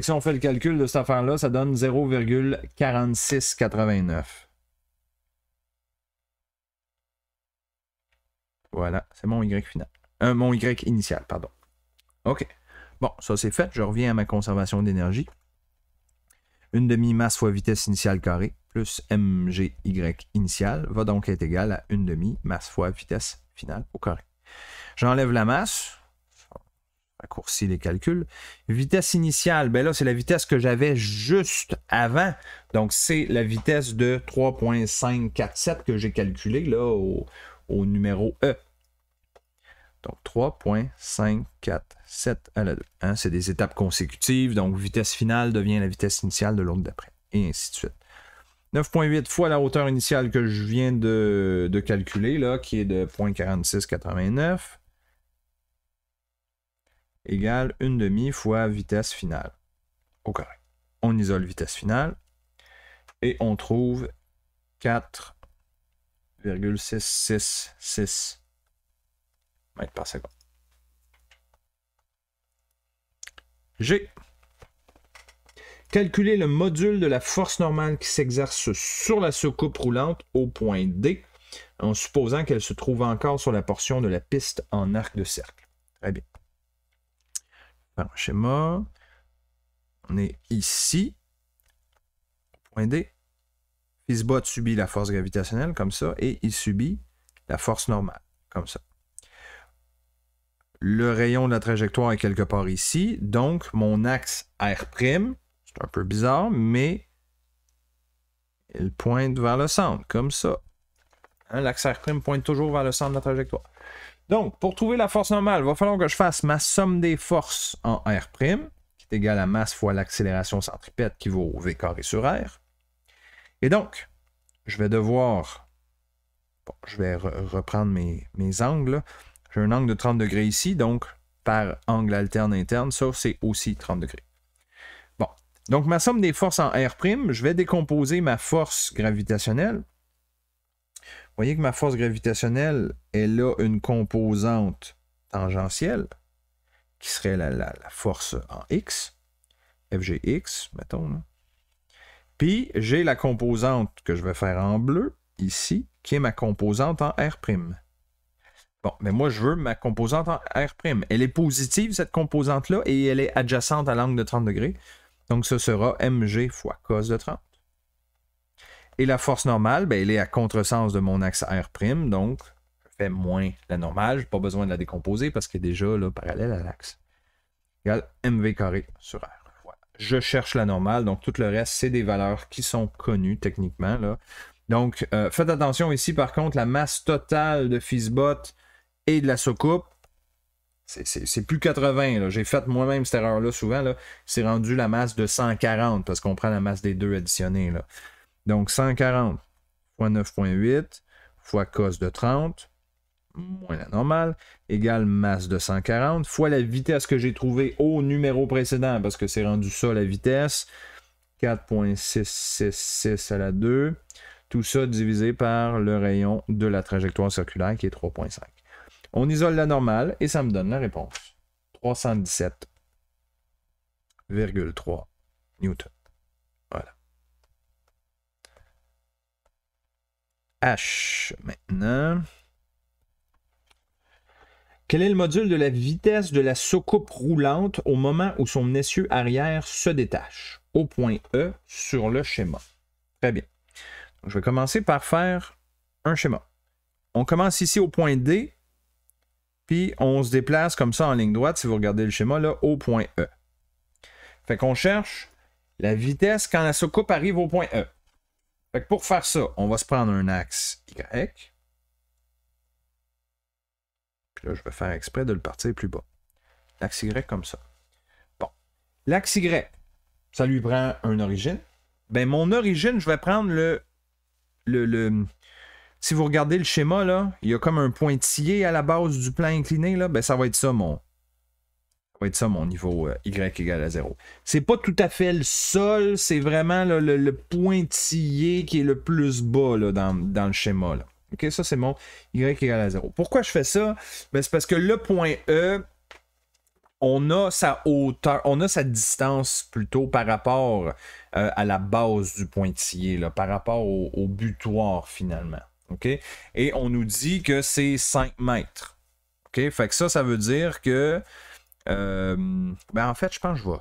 si on fait le calcul de cette affaire-là, ça donne 0,4689. Voilà, c'est mon Y final. Euh, mon Y initial, pardon. OK. Bon, ça c'est fait. Je reviens à ma conservation d'énergie. Une demi-masse fois vitesse initiale carrée plus mgy initial va donc être égal à une demi masse fois vitesse finale au carré. J'enlève la masse, raccourci les calculs. Vitesse initiale, ben là, c'est la vitesse que j'avais juste avant. Donc, c'est la vitesse de 3.547 que j'ai calculée là, au, numéro E. Donc, 3.547 à la 2. Hein, c'est des étapes consécutives. Donc, vitesse finale devient la vitesse initiale de l'onde d'après. Et ainsi de suite. 9.8 fois la hauteur initiale que je viens de, calculer, qui est de 0.4689, égale une demi fois vitesse finale. Au carré. On isole vitesse finale et on trouve 4,666 mètres par seconde. G. Calculer le module de la force normale qui s'exerce sur la soucoupe roulante au point D, en supposant qu'elle se trouve encore sur la portion de la piste en arc de cercle. Très bien. Faire un schéma. On est ici, point D. Fizzbot subit la force gravitationnelle comme ça et il subit la force normale comme ça. Le rayon de la trajectoire est quelque part ici, donc mon axe R' C'est un peu bizarre, mais il pointe vers le centre, comme ça. Hein, L'axe R' pointe toujours vers le centre de la trajectoire. Donc, pour trouver la force normale, il va falloir que je fasse ma somme des forces en R', qui est égale à masse fois l'accélération centripète qui vaut V carré sur R. Et donc, je vais devoir... Bon, je vais reprendre mes, mes angles. J'ai un angle de 30 degrés ici, donc par angle alterne interne, ça c'est aussi 30 degrés. Donc, ma somme des forces en R', je vais décomposer ma force gravitationnelle. Vous voyez que ma force gravitationnelle, elle a une composante tangentielle, qui serait la, force en X, FGX, mettons. Puis, j'ai la composante que je vais faire en bleu, ici, qui est ma composante en R'. Bon, mais moi, je veux ma composante en R'. Elle est positive, cette composante-là, et elle est adjacente à l'angle de 30 degrés. Donc ce sera mg fois cos de 30. Et la force normale, ben, elle est à contresens de mon axe R', donc je fais moins la normale. Je n'ai pas besoin de la décomposer parce qu'elle est déjà là, parallèle à l'axe. Égal, mv carré sur R je cherche la normale. Donc, tout le reste, c'est des valeurs qui sont connues techniquement. Là. Donc, euh, faites attention ici, par contre, la masse totale de Fizzbot et de la soucoupe, c'est plus 80. J'ai fait moi-même cette erreur-là souvent. Là. C'est rendu la masse de 140 parce qu'on prend la masse des deux additionnés. Donc 140 fois 9.8 fois cos de 30 moins la normale égale masse de 140 fois la vitesse que j'ai trouvée au numéro précédent parce que c'est rendu ça la vitesse. 4.666 à la 2. Tout ça divisé par le rayon de la trajectoire circulaire qui est 3.5. On isole la normale et ça me donne la réponse. 317,3 newton. Voilà. H maintenant. Quel est le module de la vitesse de la soucoupe roulante au moment où son essieu arrière se détache au point E sur le schéma? Très bien. je vais commencer par faire un schéma. On commence ici au point D puis on se déplace comme ça en ligne droite, si vous regardez le schéma, là, au point E. Fait qu'on cherche la vitesse quand la soucoupe arrive au point E. Fait que pour faire ça, on va se prendre un axe Y. Puis là, je vais faire exprès de le partir plus bas. L'axe Y comme ça. Bon. L'axe Y, ça lui prend une origine. Ben, mon origine, je vais prendre le, le, le si vous regardez le schéma, là, il y a comme un pointillé à la base du plan incliné, là, ben, ça va être ça mon. mon niveau euh, Y égale à 0. C'est pas tout à fait le sol, c'est vraiment le, pointillé qui est le plus bas dans, le schéma. Là. OK, ça c'est mon Y égale à 0. Pourquoi je fais ça? Ben, c'est parce que le point E, on a sa hauteur, on a sa distance plutôt par rapport euh, à la base du pointillé, là, par rapport au butoir finalement. Et on nous dit que c'est 5 mètres. OK? Fait que ça, ça veut dire que. Euh, ben en fait, je pense que je vais,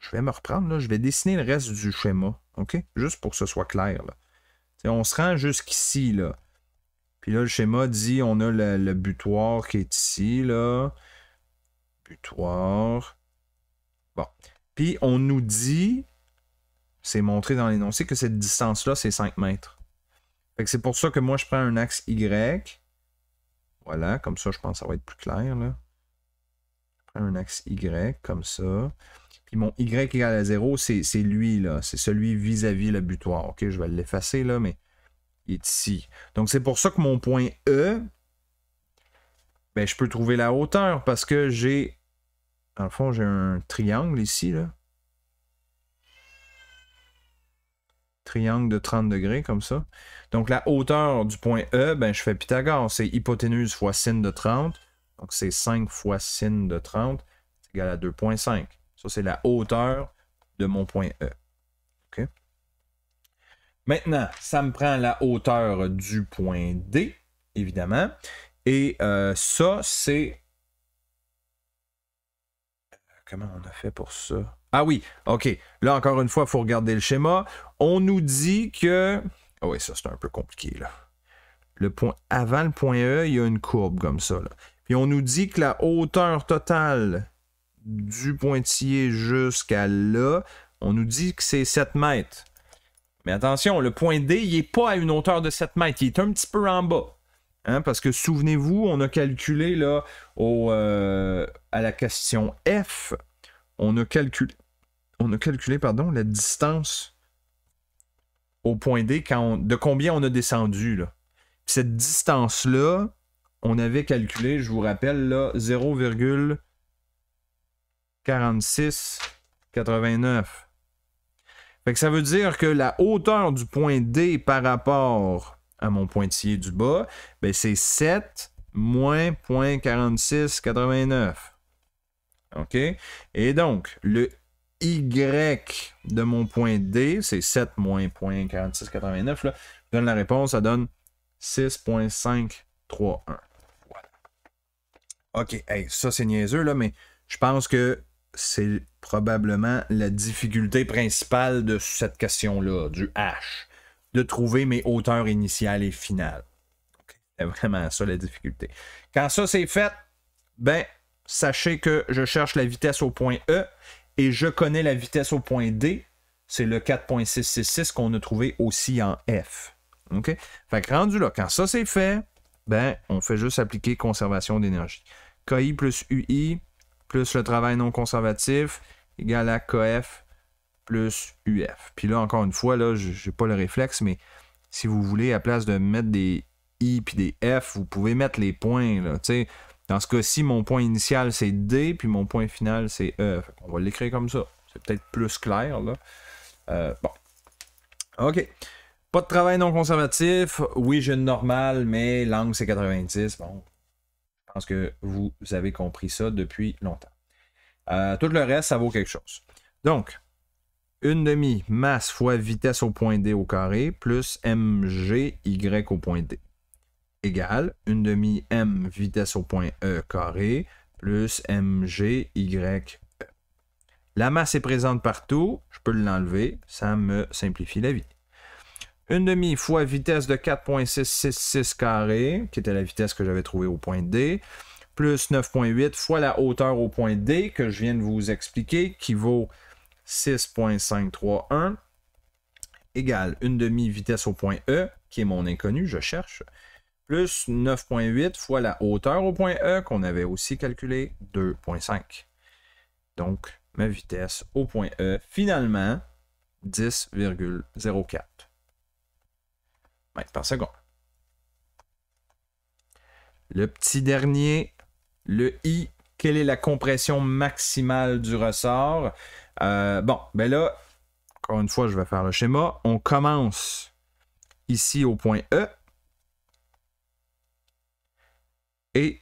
je vais me reprendre. Je vais dessiner le reste du schéma. OK? Juste pour que ce soit clair. Là. On se rend jusqu'ici. là. Puis là, le schéma dit on a le, butoir qui est ici. là. Butoir. Bon. Puis on nous dit, c'est montré dans l'énoncé, que cette distance-là, c'est 5 mètres c'est pour ça que moi, je prends un axe Y. Voilà, comme ça, je pense que ça va être plus clair. Là. Je prends un axe Y, comme ça. Puis mon Y égale à 0, c'est lui, là. C'est celui vis-à-vis la le butoir. OK, je vais l'effacer, là, mais il est ici. Donc, c'est pour ça que mon point E, ben, je peux trouver la hauteur parce que j'ai... Dans le fond, j'ai un triangle ici, là. triangle de 30 degrés comme ça. Donc la hauteur du point E, ben, je fais Pythagore, c'est hypoténuse fois sin de 30. Donc c'est 5 fois sin de 30 c'est égal à 2.5. Ça, c'est la hauteur de mon point E. Maintenant, ça me prend la hauteur du point D, évidemment. Et euh, ça, c'est... Comment on a fait pour ça? Ah oui, ok. Là, encore une fois, il faut regarder le schéma. On nous dit que... Ah oui, ça, c'est un peu compliqué, là. Le point... Avant le point E, il y a une courbe comme ça, là. Puis on nous dit que la hauteur totale du pointier jusqu'à là, on nous dit que c'est 7 mètres. Mais attention, le point D, il n'est pas à une hauteur de 7 mètres, il est un petit peu en bas. Hein, parce que souvenez-vous, on a calculé là, au, euh, à la question F, on a calculé on a calculé pardon, la distance au point D quand de combien on a descendu. Là. cette distance-là, on avait calculé, je vous rappelle, là, 0,4689. Fait que ça veut dire que la hauteur du point D par rapport à mon pointillé du bas, ben, c'est 7 moins 0.4689. OK? Et donc, le y de mon point D, c'est 7 moins 46,89. Je donne la réponse, ça donne 6.531. Voilà. OK, hey, ça c'est niaiseux, là, mais je pense que c'est probablement la difficulté principale de cette question-là, du H, de trouver mes hauteurs initiales et finales. C'est vraiment ça la difficulté. Quand ça c'est fait, ben, sachez que je cherche la vitesse au point E et je connais la vitesse au point D, c'est le 4.666 qu'on a trouvé aussi en F. OK? Fait que rendu là, quand ça c'est fait, ben, on fait juste appliquer conservation d'énergie. KI plus UI plus le travail non conservatif égale à KF plus UF. Puis là, encore une fois, là, je n'ai pas le réflexe, mais si vous voulez, à place de mettre des I puis des F, vous pouvez mettre les points. Là, dans ce cas-ci, mon point initial c'est D, puis mon point final c'est E. on va l'écrire comme ça. C'est peut-être plus clair. Là. Euh, bon. OK. Pas de travail non conservatif. Oui, j'ai une normale, mais l'angle c'est 90. Bon. Je pense que vous avez compris ça depuis longtemps. Euh, tout le reste, ça vaut quelque chose. Donc, une demi masse fois vitesse au point D au carré plus mgy au point D égale une demi m vitesse au point E carré plus mg y. La masse est présente partout, je peux l'enlever, ça me simplifie la vie. Une demi fois vitesse de 4.666 carré, qui était la vitesse que j'avais trouvée au point D, plus 9.8 fois la hauteur au point D que je viens de vous expliquer, qui vaut 6.531, égale une demi vitesse au point E, qui est mon inconnu, je cherche, plus 9.8 fois la hauteur au point E qu'on avait aussi calculé 2.5. Donc, ma vitesse au point E, finalement, 10,04 mètres par seconde. Le petit dernier, le I, quelle est la compression maximale du ressort? Euh, bon, ben là, encore une fois, je vais faire le schéma. On commence ici au point E, Et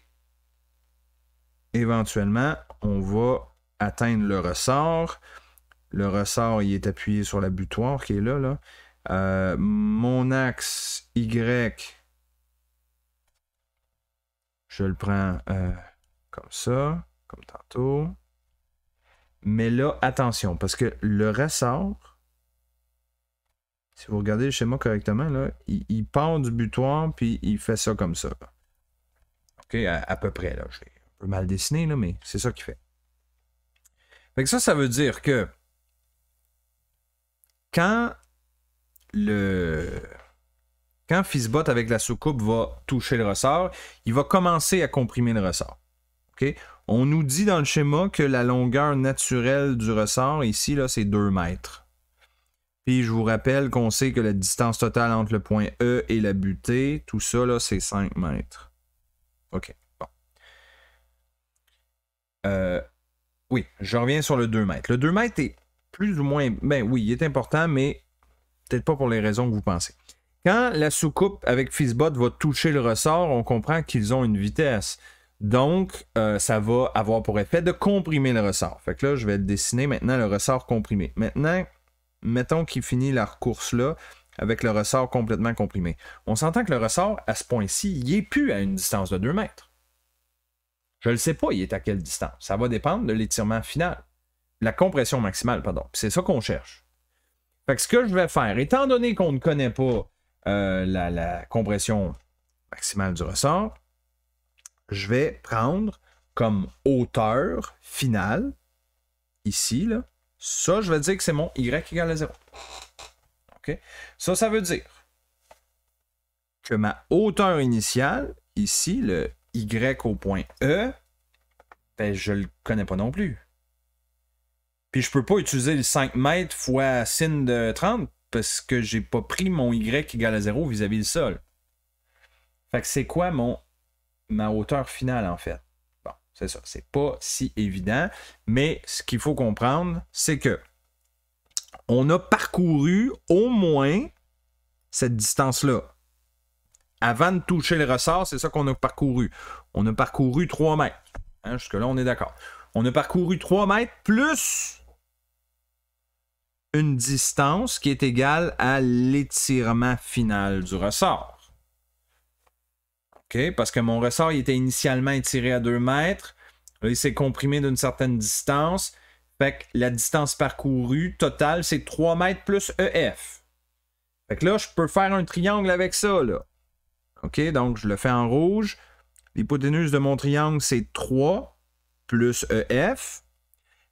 éventuellement, on va atteindre le ressort. Le ressort, il est appuyé sur la butoir qui est là. là. Euh, mon axe Y, je le prends euh, comme ça, comme tantôt. Mais là, attention, parce que le ressort, si vous regardez le schéma correctement, là, il, part du butoir, puis il fait ça comme ça à, peu près. Là. J'ai un peu mal dessiné, mais c'est ça qu'il fait. fait ça, ça veut dire que quand le. Quand Fizzbot avec la soucoupe va toucher le ressort, il va commencer à comprimer le ressort. On nous dit dans le schéma que la longueur naturelle du ressort, ici, là, c'est 2 mètres. Puis je vous rappelle qu'on sait que la distance totale entre le point E et la butée, tout ça, c'est 5 mètres. Ok, euh, oui, je reviens sur le 2 mètres. Le 2 mètres est plus ou moins. Ben oui, il est important, mais peut-être pas pour les raisons que vous pensez. Quand la soucoupe avec Fizzbot va toucher le ressort, on comprend qu'ils ont une vitesse. Donc, euh, ça va avoir pour effet de comprimer le ressort. Fait que là, je vais dessiner maintenant le ressort comprimé. Maintenant, mettons qu'il finit la course là avec le ressort complètement comprimé. On s'entend que le ressort, à ce point-ci, il n'est plus à une distance de 2 mètres. Je ne sais pas, il est à quelle distance. Ça va dépendre de l'étirement final. La compression maximale, pardon. C'est ça qu'on cherche. Fait que ce que je vais faire, étant donné qu'on ne connaît pas euh, la, compression maximale du ressort, je vais prendre comme hauteur finale, ici, là. ça, je vais dire que c'est mon Y égale à 0. Ça, ça veut dire que ma hauteur initiale, ici, le Y au point E, je ben, je le connais pas non plus. Puis je ne peux pas utiliser le 5 mètres fois sin de 30 parce que je n'ai pas pris mon Y égal à 0 vis-à-vis du sol. Fait que c'est quoi mon ma hauteur finale en fait? Bon, c'est ça. C'est pas si évident, mais ce qu'il faut comprendre, c'est que on a parcouru au moins cette distance-là. Avant de toucher le ressort, c'est ça qu'on a parcouru. On a parcouru 3 mètres. Hein, jusque-là, on est d'accord. On a parcouru 3 mètres plus une distance qui est égale à l'étirement final du ressort. Ok parce que mon ressort était initialement étiré à 2 mètres. il s'est comprimé d'une certaine distance la distance parcourue totale, c'est 3 mètres plus EF. Fait là, je peux faire un triangle avec ça, OK, donc je le fais en rouge. L'hypoténuse de mon triangle, c'est 3 plus EF.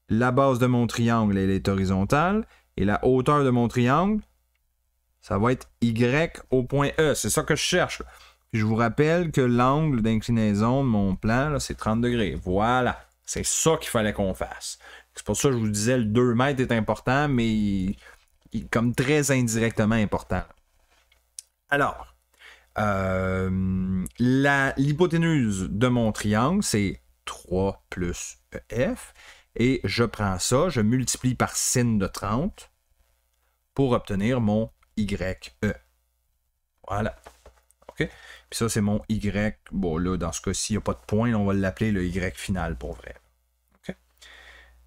La base de mon triangle, elle est horizontale. Et la hauteur de mon triangle, ça va être Y au point E. C'est ça que je cherche. Je vous rappelle que l'angle d'inclinaison de mon plan, c'est 30 degrés. Voilà. C'est ça qu'il fallait qu'on fasse. C'est pour ça que je vous disais, le 2 mètres est important, mais comme très indirectement important. Alors, euh, l'hypoténuse de mon triangle, c'est 3 plus EF. Et je prends ça, je multiplie par sin de 30 pour obtenir mon YE. Voilà. OK? Puis ça, c'est mon Y. Bon, là, dans ce cas-ci, il n'y a pas de point. On va l'appeler le Y final pour vrai.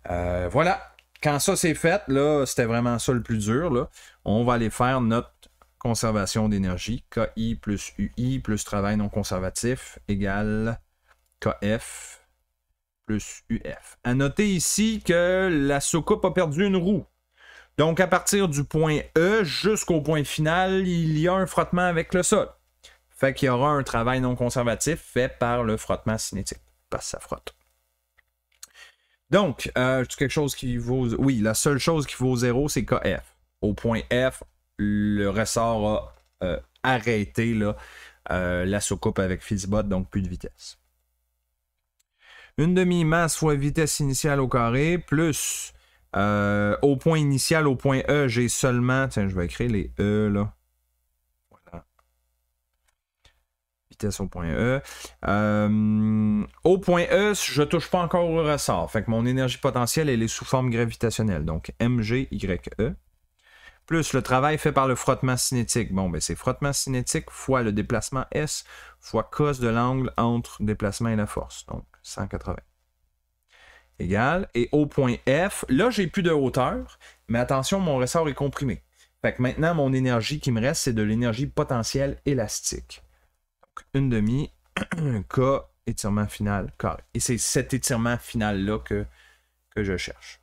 Euh, voilà. Quand ça c'est fait, là, c'était vraiment ça le plus dur. Là. On va aller faire notre conservation d'énergie. KI plus UI plus travail non conservatif égale KF plus UF. À noter ici que la soucoupe a perdu une roue. Donc à partir du point E jusqu'au point final, il y a un frottement avec le sol. Fait qu'il y aura un travail non conservatif fait par le frottement cinétique. Parce que ça frotte. Donc, euh, quelque chose qui vaut. Oui, la seule chose qui vaut 0, c'est KF. Au point F, le ressort a euh, arrêté là, euh, la soucoupe avec Fizzbot, donc plus de vitesse. Une demi-masse fois vitesse initiale au carré, plus au point initial, au point E, j'ai seulement. Tiens, je vais écrire les E là. au point E. au point E, je touche pas encore au ressort. Fait mon énergie potentielle, elle est sous forme gravitationnelle. Donc MGYE. Plus le travail fait par le frottement cinétique. Bon, ben c'est frottement cinétique fois le déplacement S fois cos de l'angle entre déplacement et la force. Donc 180 égal. Et au point F, là, j'ai plus de hauteur, mais attention, mon ressort est comprimé. Fait maintenant, mon énergie qui me reste, c'est de l'énergie potentielle élastique une demi, K, étirement final, carré. Et c'est cet étirement final-là que, que je cherche.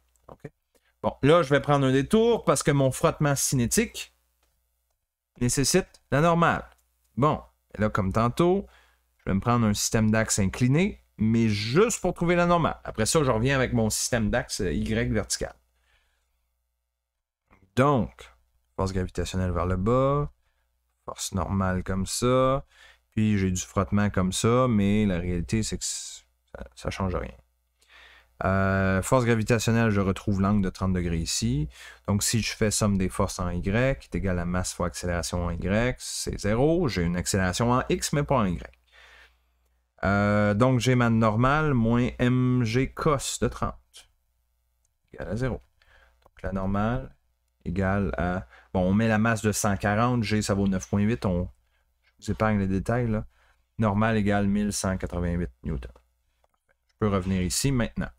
Bon, là, je vais prendre un détour parce que mon frottement cinétique nécessite la normale. Bon, là, comme tantôt, je vais me prendre un système d'axe incliné, mais juste pour trouver la normale. Après ça, je reviens avec mon système d'axe euh, Y vertical. Donc, force gravitationnelle vers le bas, force normale comme ça j'ai du frottement comme ça, mais la réalité, c'est que ça ne change rien. Euh, force gravitationnelle, je retrouve l'angle de 30 degrés ici. Donc, si je fais somme des forces en Y, est égale à masse fois accélération en Y, c'est 0. J'ai une accélération en X, mais pas en Y. Euh, donc, j'ai ma normale moins mg cos de 30 égale à 0. Donc, la normale égale à... Bon, on met la masse de 140, g, ça vaut 9.8, on épargne les détails, normal égale 1188 newtons. Je peux revenir ici maintenant.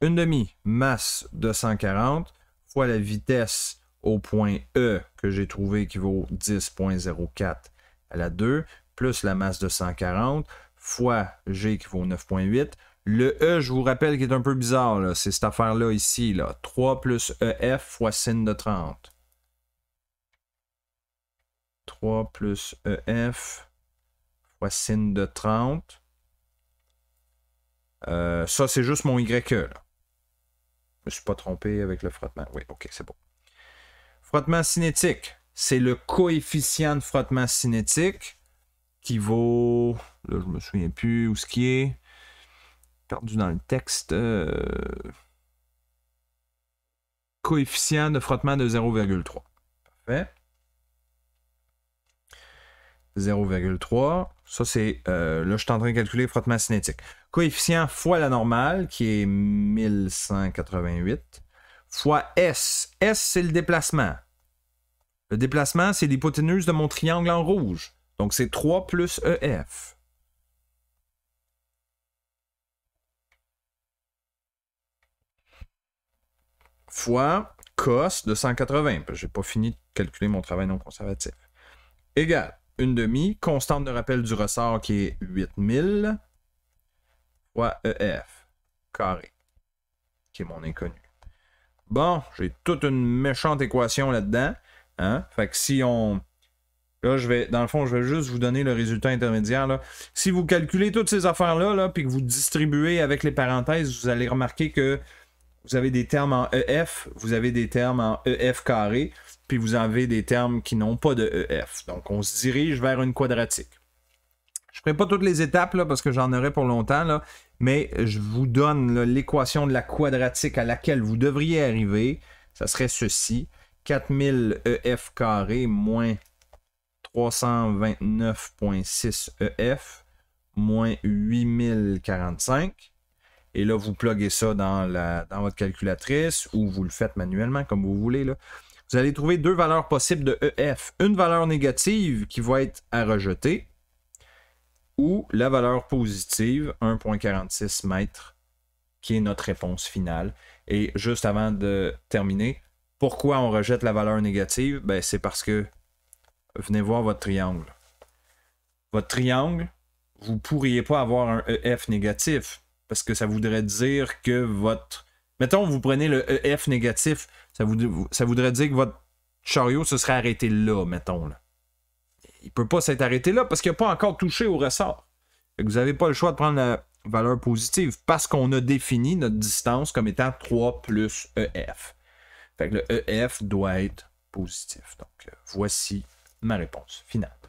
Une demi, masse de 140 fois la vitesse au point E que j'ai trouvé qui vaut 10.04 à la 2, plus la masse de 140 fois G qui vaut 9.8. Le E, je vous rappelle, qui est un peu bizarre, c'est cette affaire-là ici. Là. 3 plus EF fois sin de 30. 3 plus EF fois sin de 30. Euh, ça, c'est juste mon Y. Je ne me suis pas trompé avec le frottement. Oui, ok, c'est bon. Frottement cinétique. C'est le coefficient de frottement cinétique qui vaut. Là, je me souviens plus où ce qui est. Perdu dans le texte. Euh, coefficient de frottement de 0,3. Parfait. 0,3. Ça, c'est. Euh, là, je suis en train de calculer le frottement cinétique. Coefficient fois la normale, qui est 1188, fois S. S, c'est le déplacement. Le déplacement, c'est l'hypoténuse de mon triangle en rouge. Donc, c'est 3 plus EF. Fois cos de 180. Je n'ai pas fini de calculer mon travail non conservatif. Égale une demi. Constante de rappel du ressort qui est 8000 fois EF carré, qui est mon inconnu. Bon, j'ai toute une méchante équation là-dedans. Hein. Fait que si on... Là, je vais, dans le fond, je vais juste vous donner le résultat intermédiaire. Là. Si vous calculez toutes ces affaires-là, là, puis que vous distribuez avec les parenthèses, vous allez remarquer que vous avez des termes en EF, vous avez des termes en EF carré, puis vous avez des termes qui n'ont pas de EF. Donc on se dirige vers une quadratique. Je ne ferai pas toutes les étapes parce que j'en aurai pour longtemps, là, mais je vous donne l'équation de la quadratique à laquelle vous devriez arriver. Ça serait ceci. 4000 EF carré moins 329.6 EF moins 8045 et là, vous pluguez ça dans, la, dans votre calculatrice ou vous le faites manuellement comme vous voulez. Là. Vous allez trouver deux valeurs possibles de EF. Une valeur négative qui va être à rejeter ou la valeur positive, 1.46 mètres, qui est notre réponse finale. Et juste avant de terminer, pourquoi on rejette la valeur négative ben, C'est parce que, venez voir votre triangle. Votre triangle, vous ne pourriez pas avoir un EF négatif parce que ça voudrait dire que votre. Mettons, vous prenez le EF négatif, ça, voudrait dire que votre chariot se serait arrêté là, mettons. Là. Il peut pas s'être arrêté là parce qu'il n'a pas encore touché au ressort. vous n'avez pas le choix de prendre la valeur positive parce qu'on a défini notre distance comme étant 3 plus EF. le EF doit être positif. Donc, euh, voici ma réponse finale.